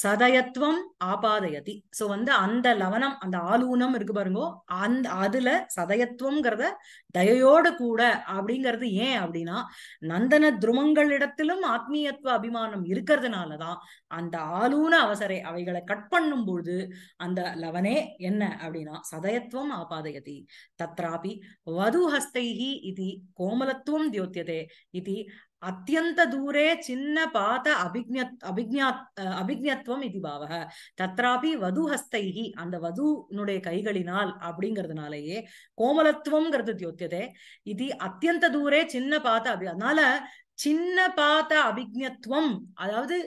சதயத்துவம் ஆபாதயதி சோ வந்து அந்த லவனம் அந்த ஆலூனம் இருக்கு பாருங்கோ அந்த அதுல சதயத்துவம்ங்கிறத தயையோடு கூட அப்படிங்கிறது ஏன் அப்படின்னா நந்தன துருமங்களிடத்திலும் ஆத்மீயத்துவ அபிமானம் இருக்கிறதுனாலதான் அந்த ஆலூன அவசரை அவைகளை கட் பண்ணும் பொழுது அந்த லவனே என்ன அப்படின்னா சதயத்துவம் ஆபாதயதி தத்ராபி வதுஹஸ்தைஹி இது கோமலத்துவம் தியோத்தியதே இது அத்தியந்த தூரே சின்ன பாத அபிஜ்ஞ அபிஜ்ஞா அபிஜ்ஞத்துவம் இது பாவக தத்ராபி வது ஹஸ்தைகி அந்த வதுனுடைய கைகளினால் அப்படிங்கிறதுனாலயே கோமலத்துவம்ங்கிறது தியோத்தியதே இது அத்தியந்த தூரே சின்ன பாத அபி அதனால சின்ன பாத அபிஜ்ஞத்துவம் அதாவது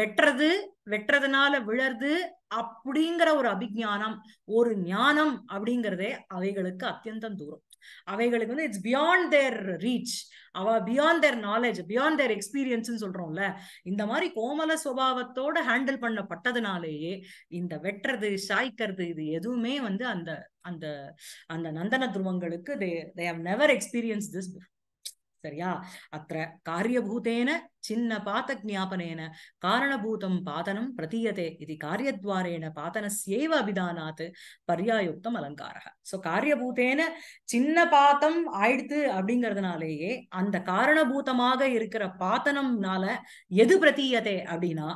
வெட்டுறது வெட்டுறதுனால விழறது அப்படிங்கிற ஒரு அபிஜானம் ஒரு ஞானம் அப்படிங்கிறதே அவைகளுக்கு அத்தியந்தம் தூரம் அவைகளுக்கு வந்து இட்ஸ் பியாண்ட் தேர் ரீச் அவ beyond their knowledge beyond their experience சொல்றோம்ல இந்த மாதிரி கோமல சுவாவத்தோட ஹேண்டில் பண்ணப்பட்டதுனாலேயே இந்த வெட்டுறது சாய்க்கிறது இது எதுவுமே வந்து அந்த அந்த அந்த நந்தன துருவங்களுக்கு they they have never experience this before சரியா அத்த காரியபூதேன சின்ன பாத ஜாபனேன காரணபூதம் பாதனம் பிரதீயதே இது காரியத்வாரேன பாதனசியைவ அபிதானாத் பர்யாயுக்தம் அலங்கார சோ காரியபூதேன சின்ன பாத்தம் ஆயிடுத்து அப்படிங்கிறதுனாலேயே அந்த காரணபூதமாக இருக்கிற பாத்தனம்னால எது பிரதீயதே அப்படின்னா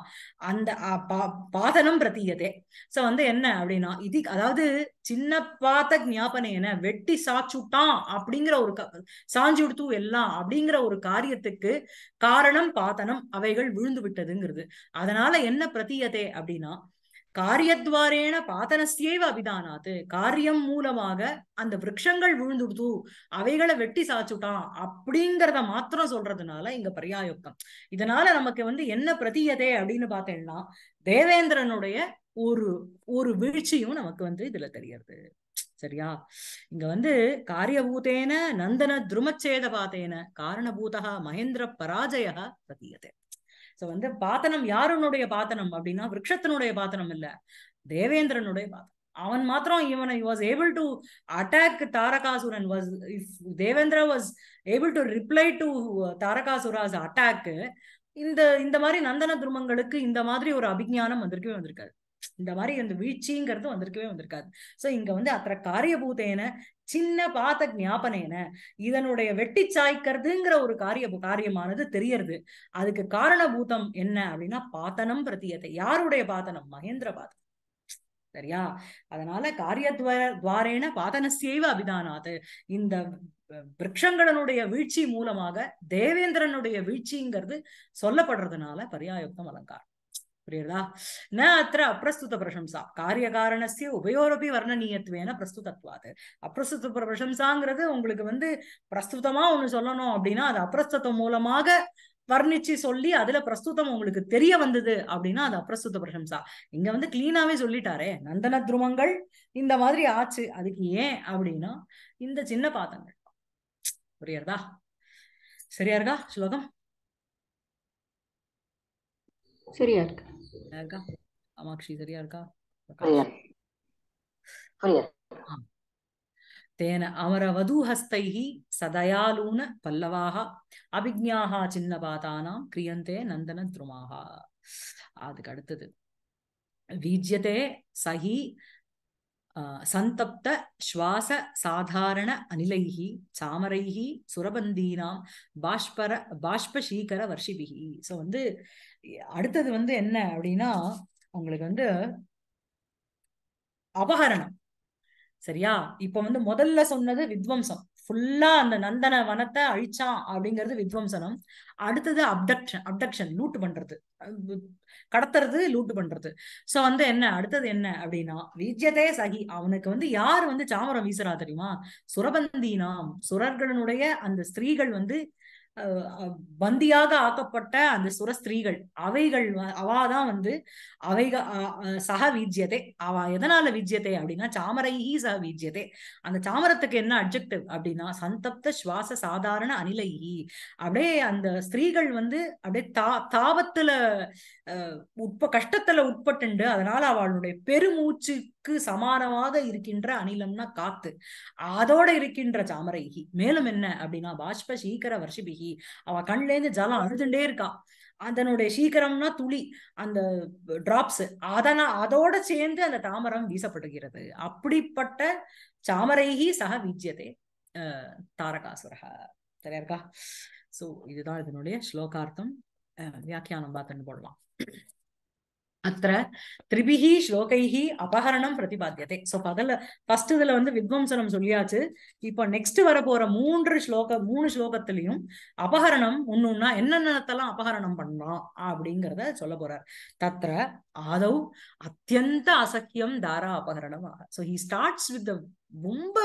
அந்த பாதனம் பிரதீயதே சோ வந்து என்ன அப்படின்னா இது அதாவது சின்ன பாத்த ஜாபனேன வெட்டி சாச்சுட்டான் அப்படிங்கிற ஒரு சாஞ்சு எடுத்து எல்லாம் அப்படிங்கிற ஒரு காரியத்துக்கு காரணம் பாத்தனம் அவைகள் விழுந்து விட்டதுங்கிறது அதனால என்ன பிரதீயத்தை அப்படின்னா காரியத்வாரேன பாத்தனஸ்யேவ அபிதானாத்து காரியம் மூலமாக அந்த விரக்ஷங்கள் விழுந்துடுது அவைகளை வெட்டி சாச்சுட்டான் அப்படிங்கிறத மாத்திரம் சொல்றதுனால இங்க பரியாயுக்தம் இதனால நமக்கு வந்து என்ன பிரதீயதே அப்படின்னு பார்த்தேன்னா தேவேந்திரனுடைய ஒரு ஒரு வீழ்ச்சியும் நமக்கு வந்து இதுல தெரியறது சரியா இங்க வந்து காரியபூதேன நந்தன துருமச்சேத பாத்தேன காரணபூதா மகேந்திர பராஜய பிரதீயத்தை சோ வந்து பாத்தனம் யாருனுடைய பாத்தனம் அப்படின்னா விரக்ஷத்தினுடைய பாத்தனம் இல்ல தேவேந்திரனுடைய பாத்தனம் அவன் மாத்திரம் இவன் வாஸ் ஏபிள் டு அட்டாக் தாரகாசுரன் was if Devendra was able to reply to Tarakasura's attack இந்த இந்த மாதிரி நந்தன துருமங்களுக்கு இந்த மாதிரி ஒரு அபிஜானம் வந்திருக்கவே வந்திருக்காது இந்த மாதிரி அந்த வீழ்ச்சிங்கிறது வந்திருக்கவே வந்திருக்காது சோ இங்க வந்து அத்த காரியபூதேன சின்ன பாத்த ஞாபனேன இதனுடைய வெட்டி சாய்க்கிறதுங்கிற ஒரு காரிய காரியமானது தெரியறது அதுக்கு காரணபூதம் என்ன அப்படின்னா பாத்தனம் பிரத்தியத்தை யாருடைய பாத்தனம் மகேந்திர பாத்தனம் சரியா அதனால காரியத்வார துவாரேன பாதனசேவ அபிதானாது இந்த விரக்ஷங்களனுடைய வீழ்ச்சி மூலமாக தேவேந்திரனுடைய வீழ்ச்சிங்கிறது சொல்லப்படுறதுனால பரியாயுக்தம் அலங்காரம் புரியுறதா ந அத்த அப்பிரஸ்துத பிரசம்சா காரணசிய உபயோரபி வர்ணனீயத்துவேன பிரஸ்துதத்வாது அப்பிரஸ்துத பிரசம்சாங்கிறது உங்களுக்கு வந்து பிரஸ்துதமா ஒண்ணு சொல்லணும் அப்படின்னா அது அப்பிரஸ்துதம் மூலமாக வர்ணிச்சு சொல்லி அதுல பிரஸ்துதம் உங்களுக்கு தெரிய வந்தது அப்படின்னா அது அப்பிரஸ்துத பிரசம்சா இங்க வந்து கிளீனாவே சொல்லிட்டாரே நந்தன துருவங்கள் இந்த மாதிரி ஆச்சு அதுக்கு ஏன் அப்படின்னா இந்த சின்ன பாதங்கள் புரியுறதா சரியா இருக்கா ஸ்லோகம் சரியா இருக்கு இருக்கா காமாட்சி சரியா இருக்கா తేన అమరవధూహస్తైహి సదయాలూన పల్లవాహ అభిజ్ఞాహ చిన్నపాతానాం క్రియంతే నందన ద్రుమాహ அதுக்கு அடுத்தது வீஜ்யதே சஹி சந்தப்த சுவாச சாதாரண அனிலைஹி சாமரைஹி சுரபந்தீனாம் பாஷ்பர பாஷ்பசீகர வர்ஷிபிஹி ஸோ வந்து அடுத்தது வந்து என்ன அப்படின்னா அவங்களுக்கு வந்து அபகரணம் சரியா இப்ப வந்து முதல்ல சொன்னது வித்வம்சம் ஃபுல்லா அந்த நந்தன வனத்தை அழிச்சான் அப்படிங்கிறது வித்வம்சனம் அடுத்தது அப்டக்ஷன் அப்டக்ஷன் லூட்டு பண்றது கடத்துறது லூட்டு பண்றது சோ வந்து என்ன அடுத்தது என்ன அப்படின்னா விஜயதே சகி அவனுக்கு வந்து யார் வந்து சாமரம் வீசுறா தெரியுமா சுரபந்தினாம் சுரர்களுடைய அந்த ஸ்திரீகள் வந்து பந்தியாக ஆக்கப்பட்ட அந்த சுர ஸ்திரீகள் அவைகள் அவாதான் வந்து அவைக சக வீஜ்யதே அவ எதனால வீஜ்யதே அப்படின்னா சாமரைஹி சக வீஜ்யதே அந்த சாமரத்துக்கு என்ன அப்ஜெக்டிவ் அப்படின்னா சந்தப்த சுவாச சாதாரண அனிலைஹி அப்படியே அந்த ஸ்திரீகள் வந்து அப்படியே தா தாபத்துல உட்ப கஷ்டத்துல உட்பட்டுண்டு அதனால அவளுடைய பெருமூச்சு காற்றுக்கு சமானமாக இருக்கின்ற அனிலம்னா காத்து அதோட இருக்கின்ற சாமரைகி மேலும் என்ன அப்படின்னா பாஷ்ப சீக்கர வருஷபிகி அவ கண்லேருந்து ஜலம் அழுதுண்டே இருக்கா அதனுடைய சீக்கிரம்னா துளி அந்த டிராப்ஸ் அதனா அதோட சேர்ந்து அந்த தாமரம் வீசப்படுகிறது அப்படிப்பட்ட சாமரைகி சக விஜயதே தாரகாசுரக சரியா இருக்கா சோ இதுதான் இதனுடைய ஸ்லோகார்த்தம் வியாக்கியானம் பார்த்துன்னு போடலாம் அத்த திரிபிகி ஸ்லோகைஹி அபகரணம் பிரதிபாத்தியத்தை சோ பகல ஃபர்ஸ்ட் இதுல வந்து வித்வம்சனம் சொல்லியாச்சு இப்போ நெக்ஸ்ட் வர மூன்று ஸ்லோக மூணு ஸ்லோகத்திலையும் அபகரணம் ஒண்ணுன்னா என்னென்னத்தெல்லாம் அபகரணம் பண்ணோம் அப்படிங்கிறத சொல்ல போறார் தத்திர ஆதவ் அத்தியந்த அசக்கியம் தாரா அபகரணம் ஸோ ஹி ஸ்டார்ட்ஸ் வித் ரொம்ப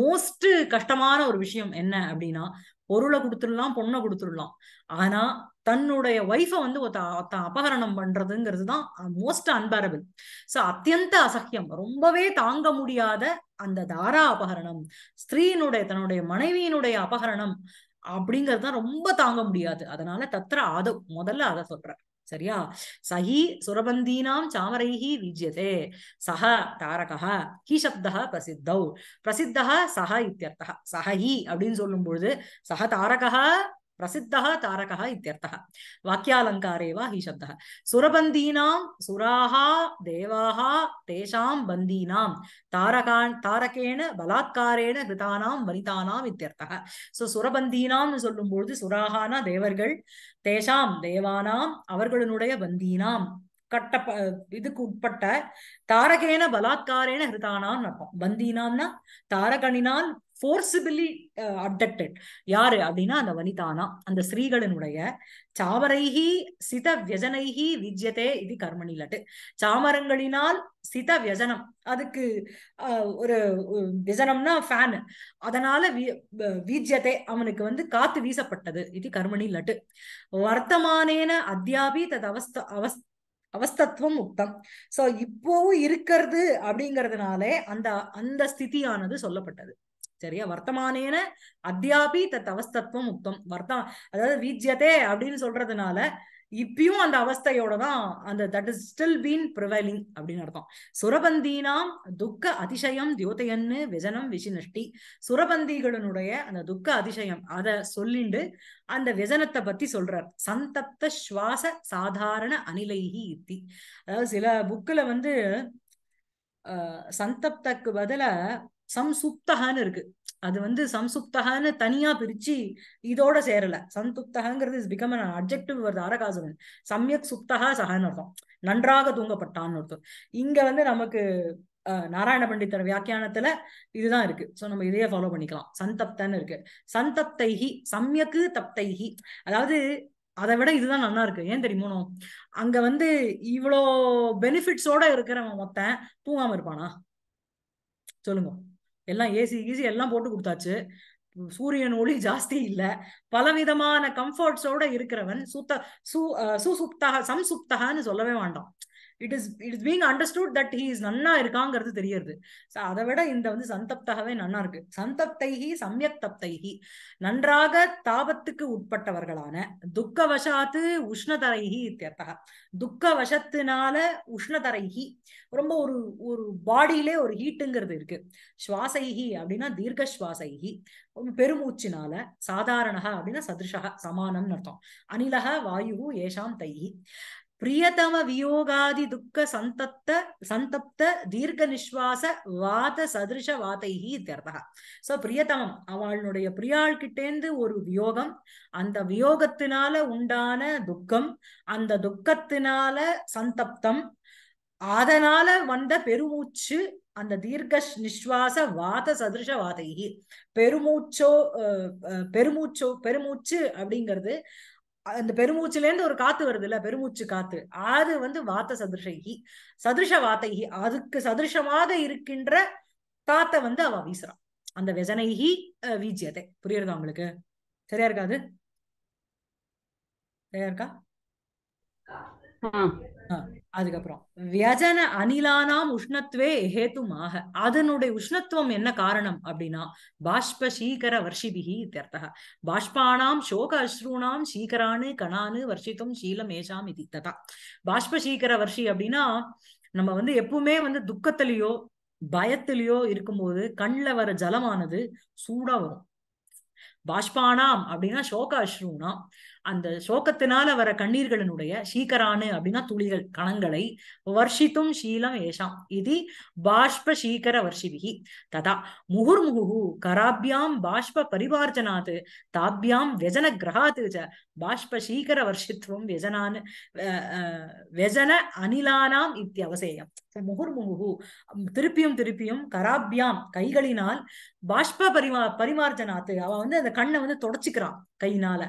மோஸ்ட் கஷ்டமான ஒரு விஷயம் என்ன அப்படின்னா பொருளை கொடுத்துடலாம் பொண்ணை கொடுத்துடலாம் ஆனா தன்னுடைய ஒய்ஃபை வந்து அபகரணம் பண்றதுங்கிறது தான் மோஸ்ட் அன்பரபிள் ஸோ அத்தியந்த அசகியம் ரொம்பவே தாங்க முடியாத அந்த தாரா அபகரணம் ஸ்திரீனுடைய தன்னுடைய மனைவியினுடைய அபகரணம் அப்படிங்கிறது ரொம்ப தாங்க முடியாது அதனால தத்திர அது முதல்ல அதை சொல்ற சரியா சஹி சுரபந்தீனாம் சாமரைஹி விஜயதே சஹ தாரகா ஹி சப்தா பிரசித்தௌ பிரசித்தா சஹ இத்தியர்த்தா சஹஹி அப்படின்னு சொல்லும் பொழுது சஹ தாரகா பிரசித்தா தாரகா इत्यर्थः வாக்கியாலங்காரே வா ஹி शब्दः சுரபந்தீனாம் सुराः தேவாக तेषां பந்தீனாம் तारका तारकेण பலாத்காரேன கிருதானாம் வனிதானாம் இத்தியர்த்தக சோ சுரபந்தீனாம்னு சொல்லும் பொழுது சுராகானா தேவர்கள் தேஷாம் தேவானாம் அவர்களுடைய பந்தீனாம் கட்ட இதுக்கு உட்பட்ட தாரகேன பலாத்காரேன ஹிருதானான்னு அர்த்தம் பந்தீனாம்னா தாரகனினால் ஃபோர்சிபிளி அப்டக்டட் uh, யாரு அப்படின்னா அந்த வனிதானா அந்த ஸ்ரீகளினுடைய சாமரைகி சித வியஜனைகி விஜயத்தே இது கர்மணி லட்டு சாமரங்களினால் சித வியஜனம் அதுக்கு ஒரு வியஜனம்னா ஃபேனு அதனால வீஜ்யத்தை அவனுக்கு வந்து காத்து வீசப்பட்டது இது கர்மணி லட்டு வர்த்தமானேன அத்தியாபி தத் அவஸ்த அவஸ் அவஸ்தத்துவம் உக்தம் சோ இப்போவும் இருக்கிறது அப்படிங்கறதுனாலே அந்த அந்த ஸ்திதியானது சொல்லப்பட்டது சரியா வர்த்தமானேன அத்தியாபி தத் அவஸ்தத்துவம் உத்தம் வர்த்தம் அதாவது வீஜ்யதே அப்படின்னு சொல்றதுனால இப்பயும் அந்த அவஸ்தையோட தான் அந்த that is still been prevailing அப்படின்னு அர்த்தம் சுரபந்தீனாம் துக்க அதிசயம் தியோதையன்னு விஜனம் விசினஷ்டி சுரபந்திகளினுடைய அந்த துக்க அதிசயம் அதை சொல்லிண்டு அந்த விஜனத்தை பத்தி சொல்றார் சந்தப்த சுவாச சாதாரண அணிலைகி இத்தி அதாவது சில புக்கில் வந்து சந்தப்தக்கு பதில சம்சுப்தகான்னு இருக்கு அது வந்து சம்சுப்தகான்னு தனியா பிரிச்சு இதோட சேரல சம்சுப்தகாங்கிறது இஸ் பிகம் அப்ஜெக்டிவ் வருது அரகாசுரன் சமயக் சுப்தகா சகான்னு அர்த்தம் நன்றாக தூங்கப்பட்டான்னு ஒருத்தர் இங்க வந்து நமக்கு நாராயண பண்டித்தர் வியாக்கியானத்துல இதுதான் இருக்கு சோ நம்ம இதையே ஃபாலோ பண்ணிக்கலாம் சந்தப்தன்னு இருக்கு சந்தப்தைஹி சம்யக்கு தப்தைஹி அதாவது அதை விட இதுதான் நல்லா இருக்கு ஏன் தெரியுமோ அங்க வந்து இவ்வளோ பெனிஃபிட்ஸோட இருக்கிறவன் மொத்தன் தூங்காம இருப்பானா சொல்லுங்க எல்லாம் ஏசி ஈசி e எல்லாம் போட்டு கொடுத்தாச்சு சூரியன் ஒளி ஜாஸ்தி இல்ல பலவிதமான கம்ஃபர்ட்ஸோட இருக்கிறவன் சுத்த சு சுசுப்தக சம்சுப்தகன்னு சொல்லவே வேண்டாம் it is it is being understood that he is நன்னா இருக்காங்கிறது தெரியறது ஸோ அதை விட இந்த வந்து சந்தப்தகவே நன்னா இருக்கு சந்தப்தைஹி சமயக் தப்தைஹி நன்றாக தாபத்துக்கு உட்பட்டவர்களான துக்கவசாத்து உஷ்ணதரைஹி இத்தியர்த்தக துக்கவசத்தினால உஷ்ணதரைஹி ரொம்ப ஒரு ஒரு பாடியிலே ஒரு ஹீட்டுங்கிறது இருக்கு சுவாசைஹி அப்படின்னா தீர்க்க சுவாசைஹி பெருமூச்சினால சாதாரணக அப்படின்னா சதிருஷக சமானம்னு அர்த்தம் அனிலக வாயு ஏஷாம் தைஹி பிரியதம வியோகாதி துக்க சந்தப்த சந்தப்த தீர்க்க நிஸ்வாச வாத சதிருஷ வாத்தைஹி இத்தியர்த்தா சோ பிரியதமம் அவளுடைய பிரியாள் கிட்டேந்து ஒரு வியோகம் அந்த வியோகத்தினால உண்டான துக்கம் அந்த துக்கத்தினால சந்தப்தம் அதனால வந்த பெருமூச்சு அந்த தீர்க்க நிஸ்வாச வாத சதிருஷ வாதைகி பெருமூச்சோ பெருமூச்சோ பெருமூச்சு அப்படிங்கிறது அந்த பெருமூச்சுல இருந்து ஒரு காத்து வருது இல்ல பெருமூச்சு காத்து அது வந்து வாத்த சதுஷகி சதுருஷ வாத்தைகி அதுக்கு சதுஷமாக இருக்கின்ற காத்த வந்து அவ வீசுறான் அந்த வெஜனைகி வீச்சியதை புரியுறதா உங்களுக்கு சரியா இருக்காது சரியா இருக்கா அதுக்கப்புறம் வியஜன அனிலானாம் உஷ்ணத்துவே ஹேத்துமாக அதனுடைய உஷ்ணத்துவம் என்ன காரணம் அப்படின்னா பாஷ்ப சீக்கர வர்ஷிபிகி இத்தர்த்தக பாஷ்பானாம் சோக அஸ்ரூனாம் சீக்கரானு கணானு வர்ஷித்தும் சீலம் ஏஷாம் இது ததா பாஷ்ப சீக்கர வர்ஷி அப்படின்னா நம்ம வந்து எப்பவுமே வந்து துக்கத்திலேயோ பயத்திலேயோ இருக்கும்போது கண்ணில் வர ஜலமானது சூடா வரும் பாஷ்பானாம் அப்படின்னா சோக அஸ்ரூனாம் அந்த சோகத்தினால வர கண்ணீர்களினுடைய சீக்கரானு அப்படின்னா துளிகள் கணங்களை வர்ஷித்தும் ஷீலம் ஏஷாம் இது பாஷ்ப சீக்கர வர்ஷிவிகி ததா முகுர்முகு கராபியாம் பாஷ்ப பரிவார்ஜனாது தாபியாம் வெஜன கிரகாத் பாஷ்ப சீக்கர வர்ஷித்துவம் வெஜனான் வெஜன அனிலானாம் இத்தியவசேயம் முகுர்முகு திருப்பியும் திருப்பியும் கராபியாம் கைகளினால் பாஷ்ப பரிமா பரிமார்ஜனாத்து அவன் வந்து அந்த கண்ணை வந்து தொடச்சிக்கிறான் கையினால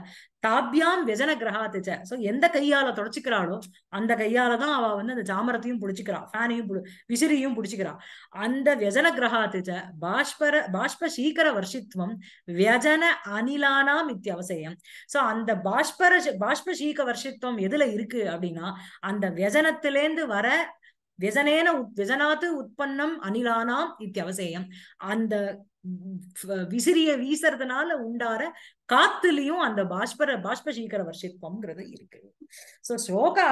தாபியாம் வெஜன கிரகாத்துச்ச ஸோ எந்த கையால தொடச்சிக்கிறாளோ அந்த கையால தான் அவ வந்து அந்த சாமரத்தையும் பிடிச்சிக்கிறா ஃபேனையும் விசிறியும் பிடிச்சிக்கிறா அந்த வெஜன கிரகாத்துச்ச பாஷ்பர பாஷ்ப சீக்கர வருஷித்வம் வெஜன அனிலானாம் அவசியம் சோ அந்த பாஷ்பர பாஷ்ப சீக்க வருஷித்வம் எதுல இருக்கு அப்படின்னா அந்த வெஜனத்திலேந்து வர வெஜனேன வெஜனாத்து உற்பன்னம் அனிலானாம் இத்தியவசேயம் அந்த விசிறிய வீசறதுனால உண்டார காத்துலயும் அந்த பாஷ்பர பாஷ்ப சீக்கர வர்ஷித்வம்ங்கிறது இருக்கு சோ ஸ்லோக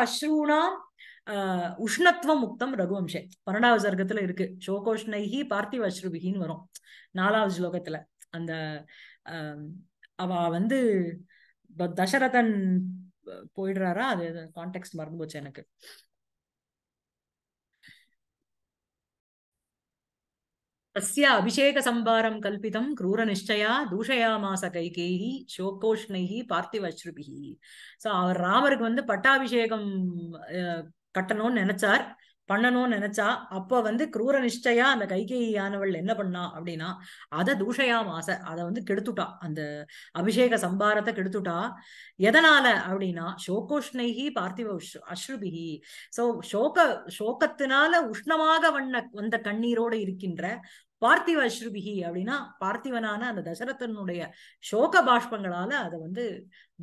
ஆஹ் உஷ்ணத்துவம் முக்தம் ரகுவம்சே பன்னெண்டாவது சர்க்கத்துல இருக்கு சோகோஷ்ணைகி பார்த்திவ அஸ்ருபிகின்னு வரும் நாலாவது ஸ்லோகத்துல அந்த அவ வந்து தசரதன் போயிடுறாரா அது கான்டெக்ட் மறந்து போச்சு எனக்கு तस्य अभिषेकसम्भारं कल्पितं क्रूरनिश्चया दूषयामास கைகேயி சோகோஷ்ணைகி பார்த்திவாஸ்ருபிகி ஸோ அவர் ராமருக்கு வந்து பட்டாபிஷேகம் கட்டணும்னு நினைச்சார் பண்ணணும்னு நினைச்சா அப்ப வந்து குரூர நிஷ்டையா அந்த கைகையானவள் என்ன பண்ணா அப்படின்னா அதை தூஷையா மாச அதை வந்து கெடுத்துட்டா அந்த அபிஷேக சம்பாரத்தை கெடுத்துட்டா எதனால அப்படின்னா சோகோஷ்ணைகி பார்த்திவ அஸ்ருபிகி சோ சோக சோகத்தினால உஷ்ணமாக வண்ண வந்த கண்ணீரோடு இருக்கின்ற பார்த்திவ அஸ்ருபிகி அப்படின்னா பார்த்திவனான அந்த தசரதனுடைய சோக பாஷ்பங்களால அதை வந்து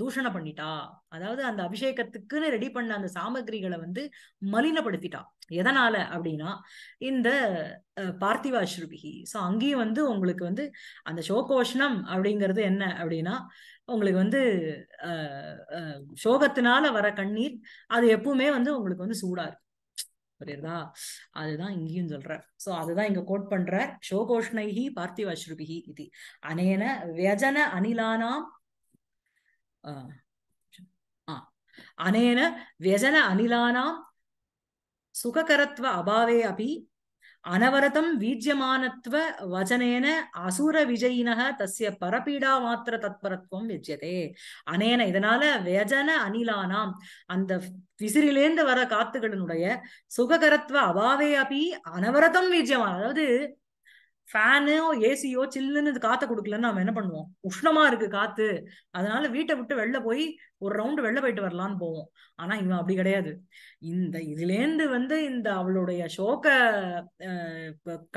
தூஷணம் பண்ணிட்டா அதாவது அந்த அபிஷேகத்துக்குன்னு ரெடி பண்ண அந்த சாமகிரிகளை வந்து மலினப்படுத்திட்டா எதனால அப்படின்னா இந்த பார்த்திவ அஸ்ருபிகி ஸோ அங்கேயும் வந்து உங்களுக்கு வந்து அந்த சோகோஷ்ணம் அப்படிங்கிறது என்ன அப்படின்னா உங்களுக்கு வந்து சோகத்தினால வர கண்ணீர் அது எப்பவுமே வந்து உங்களுக்கு வந்து சூடா இருக்கு புரியுதா அதுதான் இங்கேயும் சொல்றார் சோ அதுதான் இங்க கோட் பண்றார் சோகோஷ்ணைஹி பார்த்திவ அஸ்ருபிஹி இது அனேன வியஜன அனிலானாம் அனேன வியஜன அனிலானாம் சுககரத்வ அபாவே அபி அனவரதம் வீஜ்யமானத்வ வஜனேன அசுர விஜயினக தசிய பரபீடா மாத்திர தத்பரத்துவம் விஜயதே அனேன இதனால வியஜன அனிலானாம் அந்த விசிறிலேந்து வர காத்துகளினுடைய சுககரத்துவ அபாவே அபி அனவரதம் வீஜ்யமான அதாவது ஃபேனோ ஏசியோ சில்லுன்னு காத்த கொடுக்கலன்னு நம்ம என்ன பண்ணுவோம் உஷ்ணமா இருக்கு காத்து அதனால வீட்டை விட்டு வெளில போய் ஒரு ரவுண்டு வெளில போயிட்டு வரலான்னு போவோம் ஆனா இவன் அப்படி கிடையாது இந்த இதுலேருந்து வந்து இந்த அவளுடைய சோக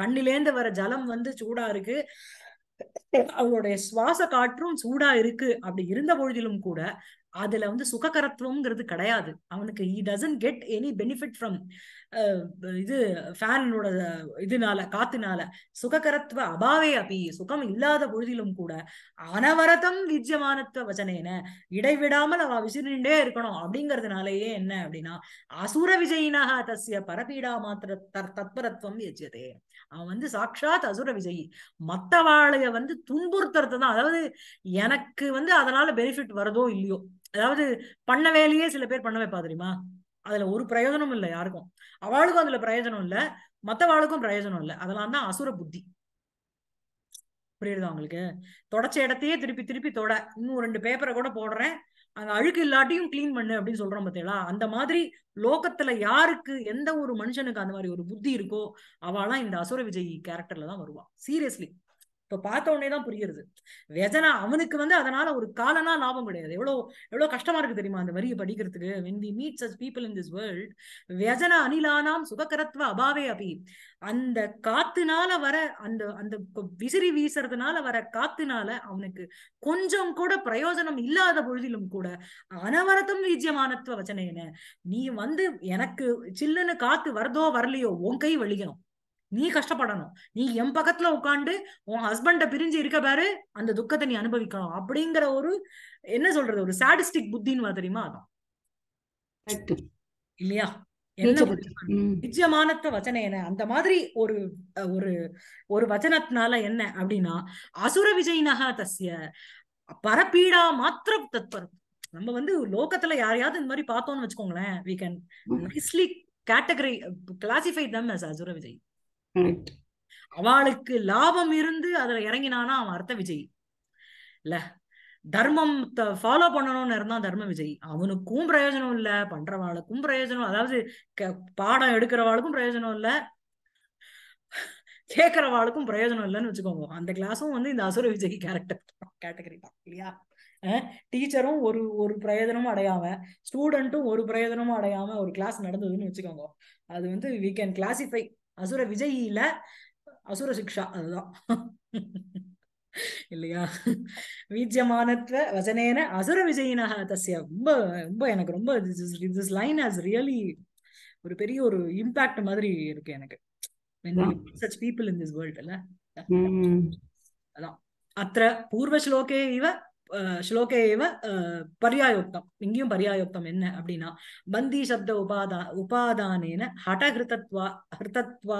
கண்ணிலேந்து வர ஜலம் வந்து சூடா இருக்கு அவளுடைய சுவாச காற்றும் சூடா இருக்கு அப்படி இருந்த பொழுதிலும் கூட அதுல வந்து சுககரத்துவம்ங்கிறது கிடையாது அவனுக்கு he doesn't get any benefit from இது ஃபேனோட இதனால காத்துனால சுககரத்துவ அபாவே அப்பி சுகம் இல்லாத பொழுதிலும் கூட அனவரதம் விஜயமானத்துவ வச்சனேன இடைவிடாமல் அவ விசிறிண்டே இருக்கணும் அப்படிங்கிறதுனாலயே என்ன அப்படின்னா அசுர விஜயினாக தசிய பரபீடா மாத்திர தத்பரத்துவம் எஜ்யதே அவன் வந்து சாட்சாத் அசுர விஜயி மத்தவாளைய வந்து துன்புறுத்துறது தான் அதாவது எனக்கு வந்து அதனால பெனிஃபிட் வருதோ இல்லையோ அதாவது பண்ண வேலையே சில பேர் பண்ண வைப்பா தெரியுமா அதுல ஒரு பிரயோஜனம் இல்லை யாருக்கும் அவளுக்கும் அதுல பிரயோஜனம் இல்லை மற்றவாளுக்கும் பிரயோஜனம் இல்லை அதெல்லாம் தான் அசுர புத்தி புரியுதா உங்களுக்கு தொடச்ச இடத்தையே திருப்பி திருப்பி தொட இன்னும் ரெண்டு பேப்பரை கூட போடுறேன் அங்க அழுக்கு இல்லாட்டியும் கிளீன் பண்ணு அப்படின்னு சொல்றோம் பார்த்தீங்களா அந்த மாதிரி லோகத்துல யாருக்கு எந்த ஒரு மனுஷனுக்கு அந்த மாதிரி ஒரு புத்தி இருக்கோ அவளாம் இந்த அசுர விஜய் கேரக்டர்ல தான் வருவா சீரியஸ்லி இப்ப பார்த்த உடனே தான் புரியுறது வெஜனா அவனுக்கு வந்து அதனால ஒரு காலனா லாபம் கிடையாது எவ்வளவு எவ்வளவு கஷ்டமா இருக்கு தெரியுமா அந்த வரியை படிக்கிறதுக்கு when we meet such people in this world வெஜன அணிலானாம் சுகக்கரத்துவ அபாவே அபி அந்த காத்துனால வர அந்த அந்த விசிறி வீசுறதுனால வர காத்துனால அவனுக்கு கொஞ்சம் கூட பிரயோஜனம் இல்லாத பொழுதிலும் கூட அனவரத்தம் வீஜ்யமானத்துவ வச்சனேன நீ வந்து எனக்கு சில்லுன்னு காத்து வரதோ வரலையோ உன் கை வலிக்கணும் நீ கஷ்டப்படணும் நீ என் பக்கத்துல உட்காந்து உன் ஹஸ்பண்ட பிரிஞ்சு இருக்க பாரு அந்த துக்கத்தை நீ அனுபவிக்கணும் அப்படிங்கிற ஒரு என்ன சொல்றது ஒரு சாடிஸ்டிக் புத்தின்னு தெரியுமா அதான் இல்லையா என்ன நிஜமானத்த வச்சன என்ன அந்த மாதிரி ஒரு ஒரு ஒரு வச்சனத்தினால என்ன அப்படின்னா அசுர நக தசிய பரப்பீடா மாத்திர தத்பரம் நம்ம வந்து லோகத்துல யாரையாவது இந்த மாதிரி பார்த்தோம்னு வச்சுக்கோங்களேன் we can nicely category classify them அசுர விஜய் அவளுக்கு லாபம் இருந்து அதுல இறங்கினானா அவன் அர்த்த விஜய் இல்ல தர்மம் ஃபாலோ பண்ணணும்னு இருந்தான் தர்ம விஜய் அவனுக்கும் பிரயோஜனம் இல்ல பண்றவாளுக்கும் பிரயோஜனம் அதாவது பாடம் எடுக்கிறவாளுக்கும் பிரயோஜனம் இல்ல கேட்கறவாளுக்கும் பிரயோஜனம் இல்லைன்னு வச்சுக்கோங்க அந்த கிளாஸும் வந்து இந்த அசுர விஜய் கேரக்டர் கேட்டகரி தான் இல்லையா டீச்சரும் ஒரு ஒரு பிரயோஜனமும் அடையாம ஸ்டூடெண்ட்டும் ஒரு பிரயோஜனமும் அடையாம ஒரு கிளாஸ் நடந்ததுன்னு வச்சுக்கோங்க அது வந்து வி கேன் கிளாசிஃபை அசுர விஜயில அசுர சிக்ஷா அதுதான் இல்லையா வீஜ்யமானத்வ வசனேன அசுர விஜயினாக தசிய ரொம்ப ரொம்ப எனக்கு ரொம்ப திஸ் லைன் ஹாஸ் ரியலி ஒரு பெரிய ஒரு இம்பாக்ட் மாதிரி இருக்கு எனக்கு such people in this world இல்ல அதான் அத்திர பூர்வ ஸ்லோகே இவ ஸ்லோக ஏவ பர்யாயோக்தம் இங்கேயும் பர்யாயோக்தம் என்ன அப்படின்னா பந்தி சப்த உபாதா உபாதானேன ஹடஹிருதத்வா ஹிருதத்வா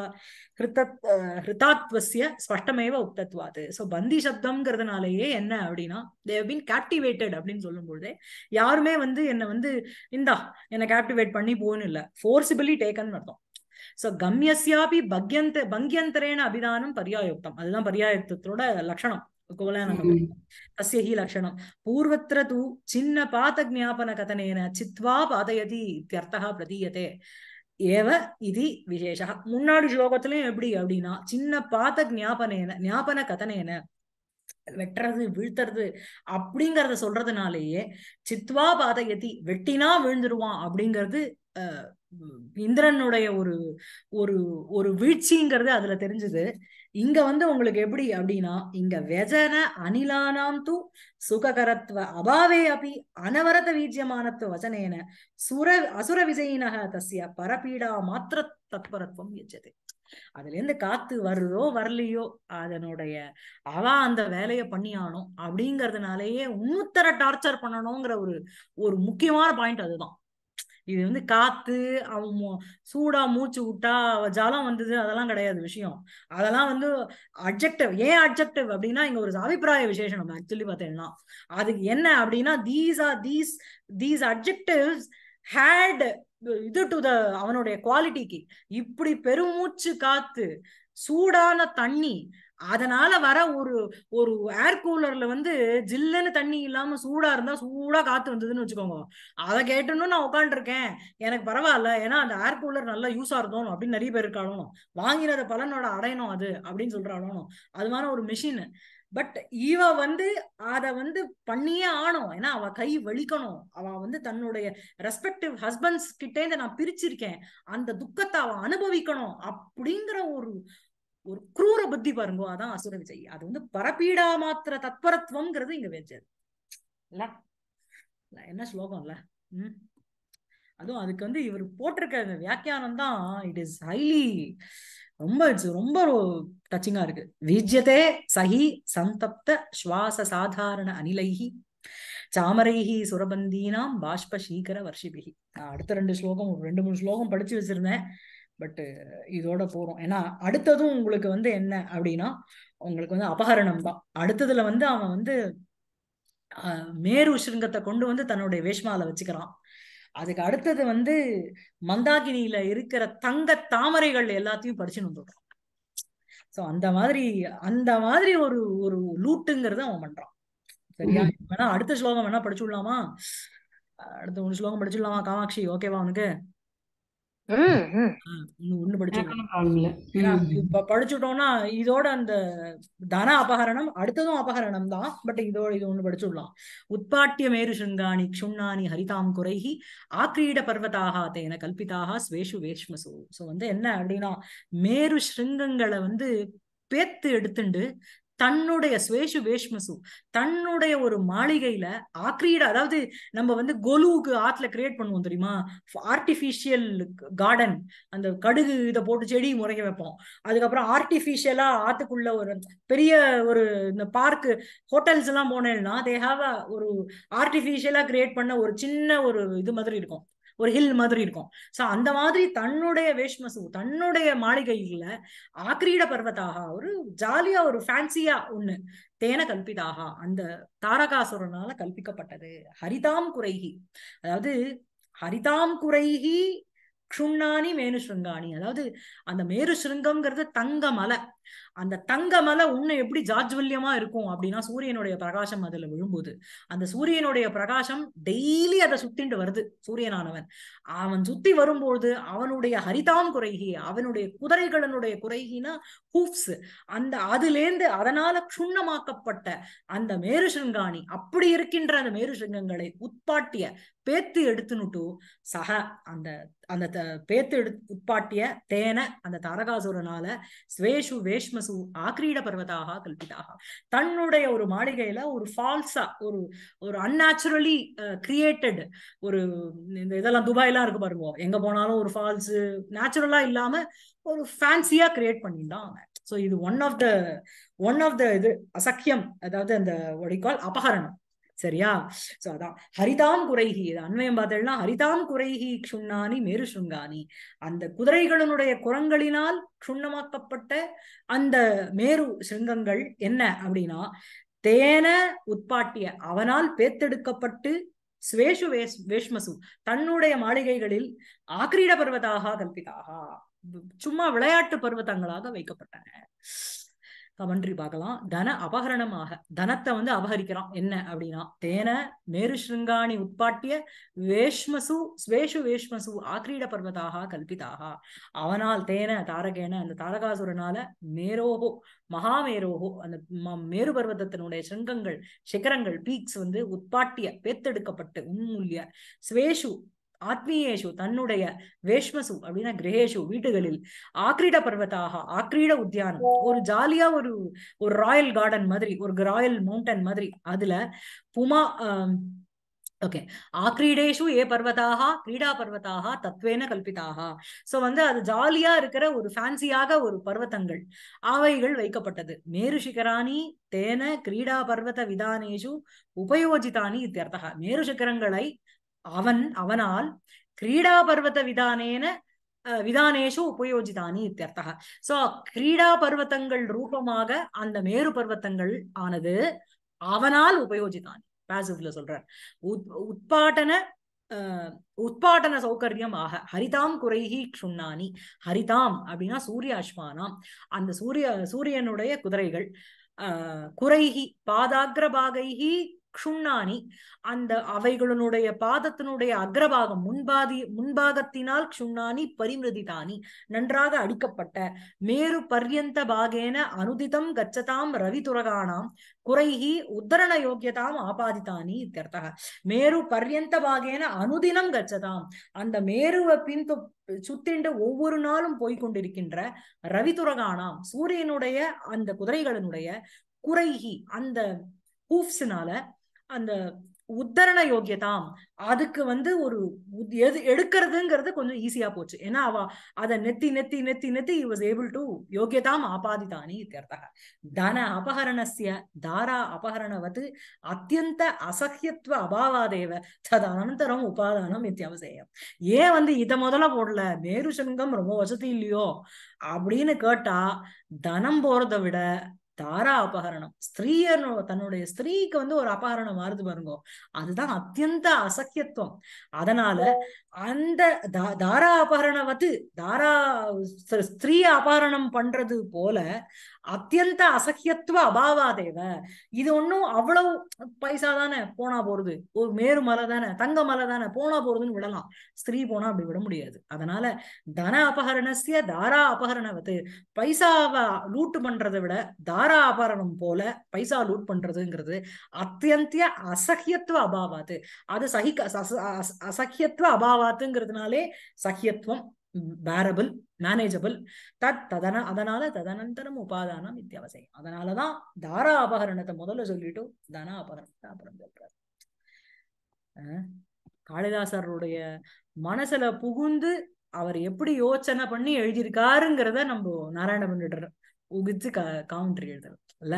ஹிருதத் ஹிருதாத்வசிய ஸ்பஷ்டமேவ உக்தத்வாது ஸோ பந்தி சப்தம்ங்கிறதுனாலயே என்ன அப்படின்னா தேவ் பீன் கேப்டிவேட்டட் அப்படின்னு சொல்லும்பொழுது யாருமே வந்து என்னை வந்து இந்தா என்னை கேப்டிவேட் பண்ணி போகணும் இல்லை ஃபோர்சிபிளி டேக்கன் அர்த்தம் சோ கம்யஸ்யாபி பக்யந்த பங்கியந்தரேன அபிதானம் பரியாயுக்தம் அதுதான் பரியாயுக்தத்தோட லட்சணம் गोलानमपि तस्य हि लक्षणं पूर्वत्र तु छिन्नपातज्ञापनकथनेन चित्वा पातयति इत्यर्थः प्रतीयते ஏவ இது விசேஷா முன்னாடி ஸ்லோகத்திலையும் எப்படி அப்படின்னா சின்ன பாத்த ஞாபனேன ஞாபன கதனேன வெட்டுறது வீழ்த்துறது அப்படிங்கறத சொல்றதுனாலேயே சித்வா பாதயதி வெட்டினா விழுந்துருவான் அப்படிங்கிறது இந்திரனுடைய ஒரு ஒரு ஒரு வீழ்ச்சிங்கிறது அதுல தெரிஞ்சது இங்க வந்து உங்களுக்கு எப்படி அப்படின்னா இங்க வெஜன அனிலானாம் தூ சுககரத்வ அபாவே அபி அனவரத வீஜ்யமானத்துவ வசனேன சுர அசுர விஜயினக தசிய பரபீடா மாத்திர தத்பரத்துவம் எச்சது அதுல இருந்து காத்து வருதோ வரலையோ அதனுடைய அவ அந்த வேலையை பண்ணியானோ அப்படிங்கறதுனாலயே இன்னொத்தர டார்ச்சர் பண்ணணுங்கிற ஒரு ஒரு முக்கியமான பாயிண்ட் அதுதான் இது வந்து காத்து அவன் சூடா மூச்சு விட்டா ஜாலம் வந்தது அதெல்லாம் கிடையாது விஷயம் அதெல்லாம் வந்து அப்ஜெக்டிவ் ஏன் அப்ஜெக்டிவ் அப்படின்னா இங்க ஒரு அபிப்பிராய விசேஷம் ஆக்சுவலி பார்த்தேன்னா அதுக்கு என்ன அப்படின்னா these are these these objectives had இது டு த அவனுடைய குவாலிட்டிக்கு இப்படி பெருமூச்சு காத்து சூடான தண்ணி அதனால வர ஒரு ஒரு ஏர் கூலர்ல வந்து ஜில்லுன்னு தண்ணி இல்லாம சூடா இருந்தா சூடா காத்து வந்ததுன்னு வச்சுக்கோங்க அதை கேட்டுன்னு நான் உட்காந்துருக்கேன் எனக்கு பரவாயில்ல ஏன்னா அந்த ஏர் கூலர் நல்லா யூஸ் இருக்கணும் அப்படின்னு நிறைய பேருக்கு அழணும் வாங்கினத பலனோட அடையணும் அது அப்படின்னு சொல்ற அது மாதிரி ஒரு மிஷின் பட் இவ வந்து அத வந்து பண்ணியே ஆனோம் ஏன்னா அவ கை வலிக்கணும் அவ வந்து தன்னுடைய ரெஸ்பெக்டிவ் ஹஸ்பண்ட்ஸ் இதை நான் பிரிச்சிருக்கேன் அந்த துக்கத்தை அவ அனுபவிக்கணும் அப்படிங்கிற ஒரு ஒரு குரூர புத்தி பாருங்கோ அதான் அசுர விஜய் அது வந்து பரப்பீடா மாத்திர தத்பரத்துவம்ங்கிறது இங்க வெஞ்சது இல்ல என்ன ஸ்லோகம்ல உம் அதுவும் அதுக்கு வந்து இவர் போட்டிருக்க அந்த வியாக்கியானம் தான் இட் இஸ் ஹைலி ரொம்ப இட்ஸ் ரொம்ப டச்சிங்கா இருக்கு விஜயதே சஹி சந்தப்த சுவாச சாதாரண அனிலைகி சாமரைகி சுரபந்தீனாம் பாஷ்ப சீகர வருஷிபிகி அடுத்த ரெண்டு ஸ்லோகம் ரெண்டு மூணு ஸ்லோகம் படிச்சு வச்சிருந்தேன் பட்டு இதோட போறோம் ஏன்னா அடுத்ததும் உங்களுக்கு வந்து என்ன அப்படின்னா உங்களுக்கு வந்து அபகரணம் தான் அடுத்ததுல வந்து அவன் வந்து மேரு சிருங்கத்தை கொண்டு வந்து தன்னுடைய வேஷ்மால வச்சுக்கிறான் அதுக்கு அடுத்தது வந்து மந்தாகினியில இருக்கிற தங்க தாமரைகள் எல்லாத்தையும் படிச்சுன்னு வந்துடுறான் ஸோ அந்த மாதிரி அந்த மாதிரி ஒரு ஒரு லூட்டுங்கிறத அவன் பண்றான் சரியா வேணா அடுத்த ஸ்லோகம் வேணா படிச்சுடலாமா அடுத்த ஒரு ஸ்லோகம் படிச்சுடலாமா காமாட்சி ஓகேவா அவனுக்கு படிச்சுட்டோம்னா இதோட அந்த தன அபகரணம் அடுத்ததும் பட் இதோட இது ஒண்ணு ஹரிதாம் குறைகி ஆக்ரீட பர்வதாக தேன கல்பிதாக ஸ்வேஷு வேஷ்மசு சோ வந்து என்ன அப்படின்னா மேரு சிருங்கங்களை வந்து பேத்து எடுத்துண்டு தன்னுடைய சுவேஷு வேஷ்மசு தன்னுடைய ஒரு மாளிகையில ஆக்ரீட அதாவது நம்ம வந்து கொலுவுக்கு ஆத்துல கிரியேட் பண்ணுவோம் தெரியுமா ஆர்டிபிஷியல் கார்டன் அந்த கடுகு இதை போட்டு செடி முறைக்க வைப்போம் அதுக்கப்புறம் ஆர்டிபிஷியலா ஆத்துக்குள்ள ஒரு பெரிய ஒரு இந்த பார்க்கு ஹோட்டல்ஸ் எல்லாம் போனேன்னா தே ஒரு ஆர்டிபிஷியலா கிரியேட் பண்ண ஒரு சின்ன ஒரு இது மாதிரி இருக்கும் ஒரு ஹில் மாதிரி இருக்கும் ஸோ அந்த மாதிரி தன்னுடைய வேஷ்மசு தன்னுடைய மாளிகையில ஆக்கிரீட பர்வத்தாக ஒரு ஜாலியா ஒரு ஃபேன்சியா ஒண்ணு தேன கல்பிதாக அந்த தாரகாசுரனால கல்பிக்கப்பட்டது ஹரிதாம் குறைகி அதாவது ஹரிதாம் குறைகி க்ஷுண்ணானி மேனு ஸ்ருங்காணி அதாவது அந்த மேரு சுருங்கம்ங்கிறது தங்க மலை அந்த தங்க மலை உன்னை எப்படி ஜாஜ்வல்யமா இருக்கும் அப்படின்னா சூரியனுடைய பிரகாசம் அதுல விழும்போது அந்த சூரியனுடைய பிரகாசம் டெய்லி அதை சுத்திண்டு வருது சூரியனானவன் அவன் சுத்தி வரும்போது அவனுடைய ஹரிதாம் குறைகி அவனுடைய குதிரைகளனுடைய குறைகினா ஹூப்ஸ் அந்த அதுலேருந்து அதனால க்ஷுண்ணமாக்கப்பட்ட அந்த மேரு சிருங்காணி அப்படி இருக்கின்ற அந்த மேரு சிருங்கங்களை உட்பாட்டிய பேத்து எடுத்துனுட்டு சக அந்த அந்த பேத்து எடு உட்பாட்டிய தேனை அந்த தாரகாசுரனால ஸ்வேஷு வேஷ்மசு ஆக்ரீட பர்வதாக கல்பிதாக தன்னுடைய ஒரு மாளிகையில ஒரு ஃபால்ஸா ஒரு ஒரு அன்நேச்சுரலி கிரியேட்டட் ஒரு இந்த இதெல்லாம் துபாயெல்லாம் இருக்கு பாருவோம் எங்க போனாலும் ஒரு ஃபால்ஸ் நேச்சுரலா இல்லாம ஒரு ஃபேன்சியா கிரியேட் பண்ணிருந்தான் அவன் ஸோ இது one of the one of the இது அசக்கியம் அதாவது அந்த ஒடிக்கால் அபகரணம் சரியா சோ அதான் ஹரிதாம் குறைகி அண்மையம் பார்த்தல்னா ஹரிதாம் குறைகி சுண்ணானி மேரு அந்த குதிரைகளினுடைய குரங்களினால் சுண்ணமாக்கப்பட்ட அந்த மேரு சிருங்கங்கள் என்ன அப்படின்னா தேன உட்பாட்டிய அவனால் பேத்தெடுக்கப்பட்டு ஸ்வேஷு வேஷ் வேஷ்மசு தன்னுடைய மாளிகைகளில் ஆக்கிரீட பருவதாக கல்பிதாக சும்மா விளையாட்டு பருவத்தங்களாக வைக்கப்பட்டன கமெண்ட்ரி பார்க்கலாம் தன அபகரணமாக தனத்தை வந்து அபகரிக்கிறான் என்ன அப்படின்னா தேன மேரு ஸ்ருங்காணி உட்பாட்டிய வேஷ்மசு ஸ்வேஷு வேஷ்மசு ஆக்ரீட பர்வதாக கல்பிதாக அவனால் தேன தாரகேன அந்த தாரகாசுரனால மேரோகோ மகாமேரோகோ அந்த மேரு பர்வதத்தினுடைய சிருங்கங்கள் சிகரங்கள் பீக்ஸ் வந்து உட்பாட்டிய பேத்தெடுக்கப்பட்டு உண்மூல்ய ஸ்வேஷு ஆத்மீயேஷு தன்னுடைய வேஷ்மசு அப்படின்னா கிரகேஷு வீட்டுகளில் ஆக்ரீட பர்வத்தாக ஆக்ரீட உத்தியானம் ஒரு ஜாலியா ஒரு ஒரு ராயல் கார்டன் மாதிரி ஒரு ராயல் மவுண்டன் மாதிரி அதுல புமா ஓகே ஆக்ரீடேஷு ஏ பர்வதாக கிரீடா பர்வதாக தத்வேன கல்பிதாக சோ வந்து அது ஜாலியா இருக்கிற ஒரு ஃபேன்சியாக ஒரு பர்வத்தங்கள் அவைகள் வைக்கப்பட்டது மேரு சிகராணி தேன கிரீடா பர்வத விதானேஷு உபயோஜிதானி இத்தியர்த்தக மேரு சிகரங்களை அவன் அவனால் கிரீடா பர்வத விதானேன விதானேஷு உபயோஜிதானி இத்தியர்த்தா சோ கிரீடா பர்வத்தங்கள் ரூபமாக அந்த மேரு பர்வத்தங்கள் ஆனது அவனால் உபயோஜிதான் பாசிவ்ல சொல்றார் உட்பாட்டன உட்பாட்டன சௌகரியம் ஆக ஹரிதாம் குறைகி சுண்ணானி ஹரிதாம் அப்படின்னா சூரிய அஸ்வானாம் அந்த சூரிய சூரியனுடைய குதிரைகள் பாதாகிர பாகைகி க்ஷுண்ணானி அந்த அவைகளினுடைய பாதத்தினுடைய அக்ரபாகம் முன்பாதி முன்பாகத்தினால் க்ஷுண்ணானி பரிமிருதிதானி நன்றாக அடிக்கப்பட்ட மேரு பர்யந்த பாகேன அனுதிதம் கச்சதாம் ரவி துரகானாம் குறைகி உத்தரண யோகியதாம் ஆபாதிதானி இத்தர்த்தக மேரு பர்யந்த பாகேன அனுதினம் கச்சதாம் அந்த மேருவை பின்து சுத்திண்டு ஒவ்வொரு நாளும் போய்கொண்டிருக்கின்ற ரவி துரகானாம் சூரியனுடைய அந்த குதிரைகளினுடைய குறைகி அந்த ஹூஃப்ஸினால அந்த உத்தரண யோகியதாம் அதுக்கு வந்து ஒரு எது எடுக்கிறதுங்கிறது கொஞ்சம் ஈஸியா போச்சு ஏன்னா அவ அதை நெத்தி நெத்தி நெத்தி நெத்தி வாஸ் ஏபிள் டு யோகியதாம் ஆபாதிதானி இத்தியர்த்தக தன அபகரணசிய தாரா அபகரணவது அத்தியந்த அசஹ்யத்துவ அபாவாதேவ அனந்தரம் உபாதானம் இத்தியாவசியம் ஏன் வந்து இதை முதல்ல போடல மேரு சங்கம் ரொம்ப வசதி இல்லையோ அப்படின்னு கேட்டா தனம் போறதை விட தாரா அபகரணம் ஸ்திரீயர் தன்னுடைய ஸ்திரீக்கு வந்து ஒரு அபகரணம் மாறுது பாருங்க அதுதான் அத்தியந்த அசக்கியத்துவம் அதனால அந்த தாரா அபகரணவது வந்து தாரா ஸ்திரீ அபகரணம் பண்றது போல அத்தியந்த அசகியத்துவ அபாவா தேவ இது ஒன்றும் அவ்வளவு பைசா தானே போனா போறது ஒரு மேரு மலை தானே தங்க மலை தானே போனா போறதுன்னு விடலாம் ஸ்திரீ போனா அப்படி விட முடியாது அதனால தன அபகரணசிய தாரா அபகரணவது பைசாவை லூட் பண்றதை விட தாரா அபகரணம் போல பைசா லூட் பண்றதுங்கிறது அத்தியந்திய அசகியத்துவ அபாவாது அது சகி அசகியத்துவ அபாவா பக்கவாத்துங்கிறதுனாலே சகியத்துவம் பேரபிள் மேனேஜபிள் தத் ததன அதனால ததனந்தரம் உபாதானம் வித்தியாவசியம் அதனாலதான் தாரா அபகரணத்தை முதல்ல சொல்லிட்டு தன அபகரணத்தை அப்புறம் சொல்றாரு காளிதாசருடைய மனசுல புகுந்து அவர் எப்படி யோசனை பண்ணி எழுதியிருக்காருங்கிறத நம்ம நாராயண பண்ணிட்டு உகிச்சு கா கவுண்டர் எழுதுறோம் இல்ல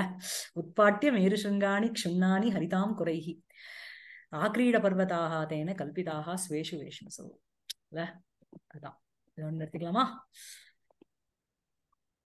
உட்பாட்டியம் மேருஷங்காணி க்ஷுண்ணானி ஹரிதாம் குறைகி ஆக்ரீட பர்வதாக தேன கல்பிதாக ஸ்வேஷு வேஷ்மசோ இல்ல அதுதான் இது ஒன்று எடுத்துக்கலாமா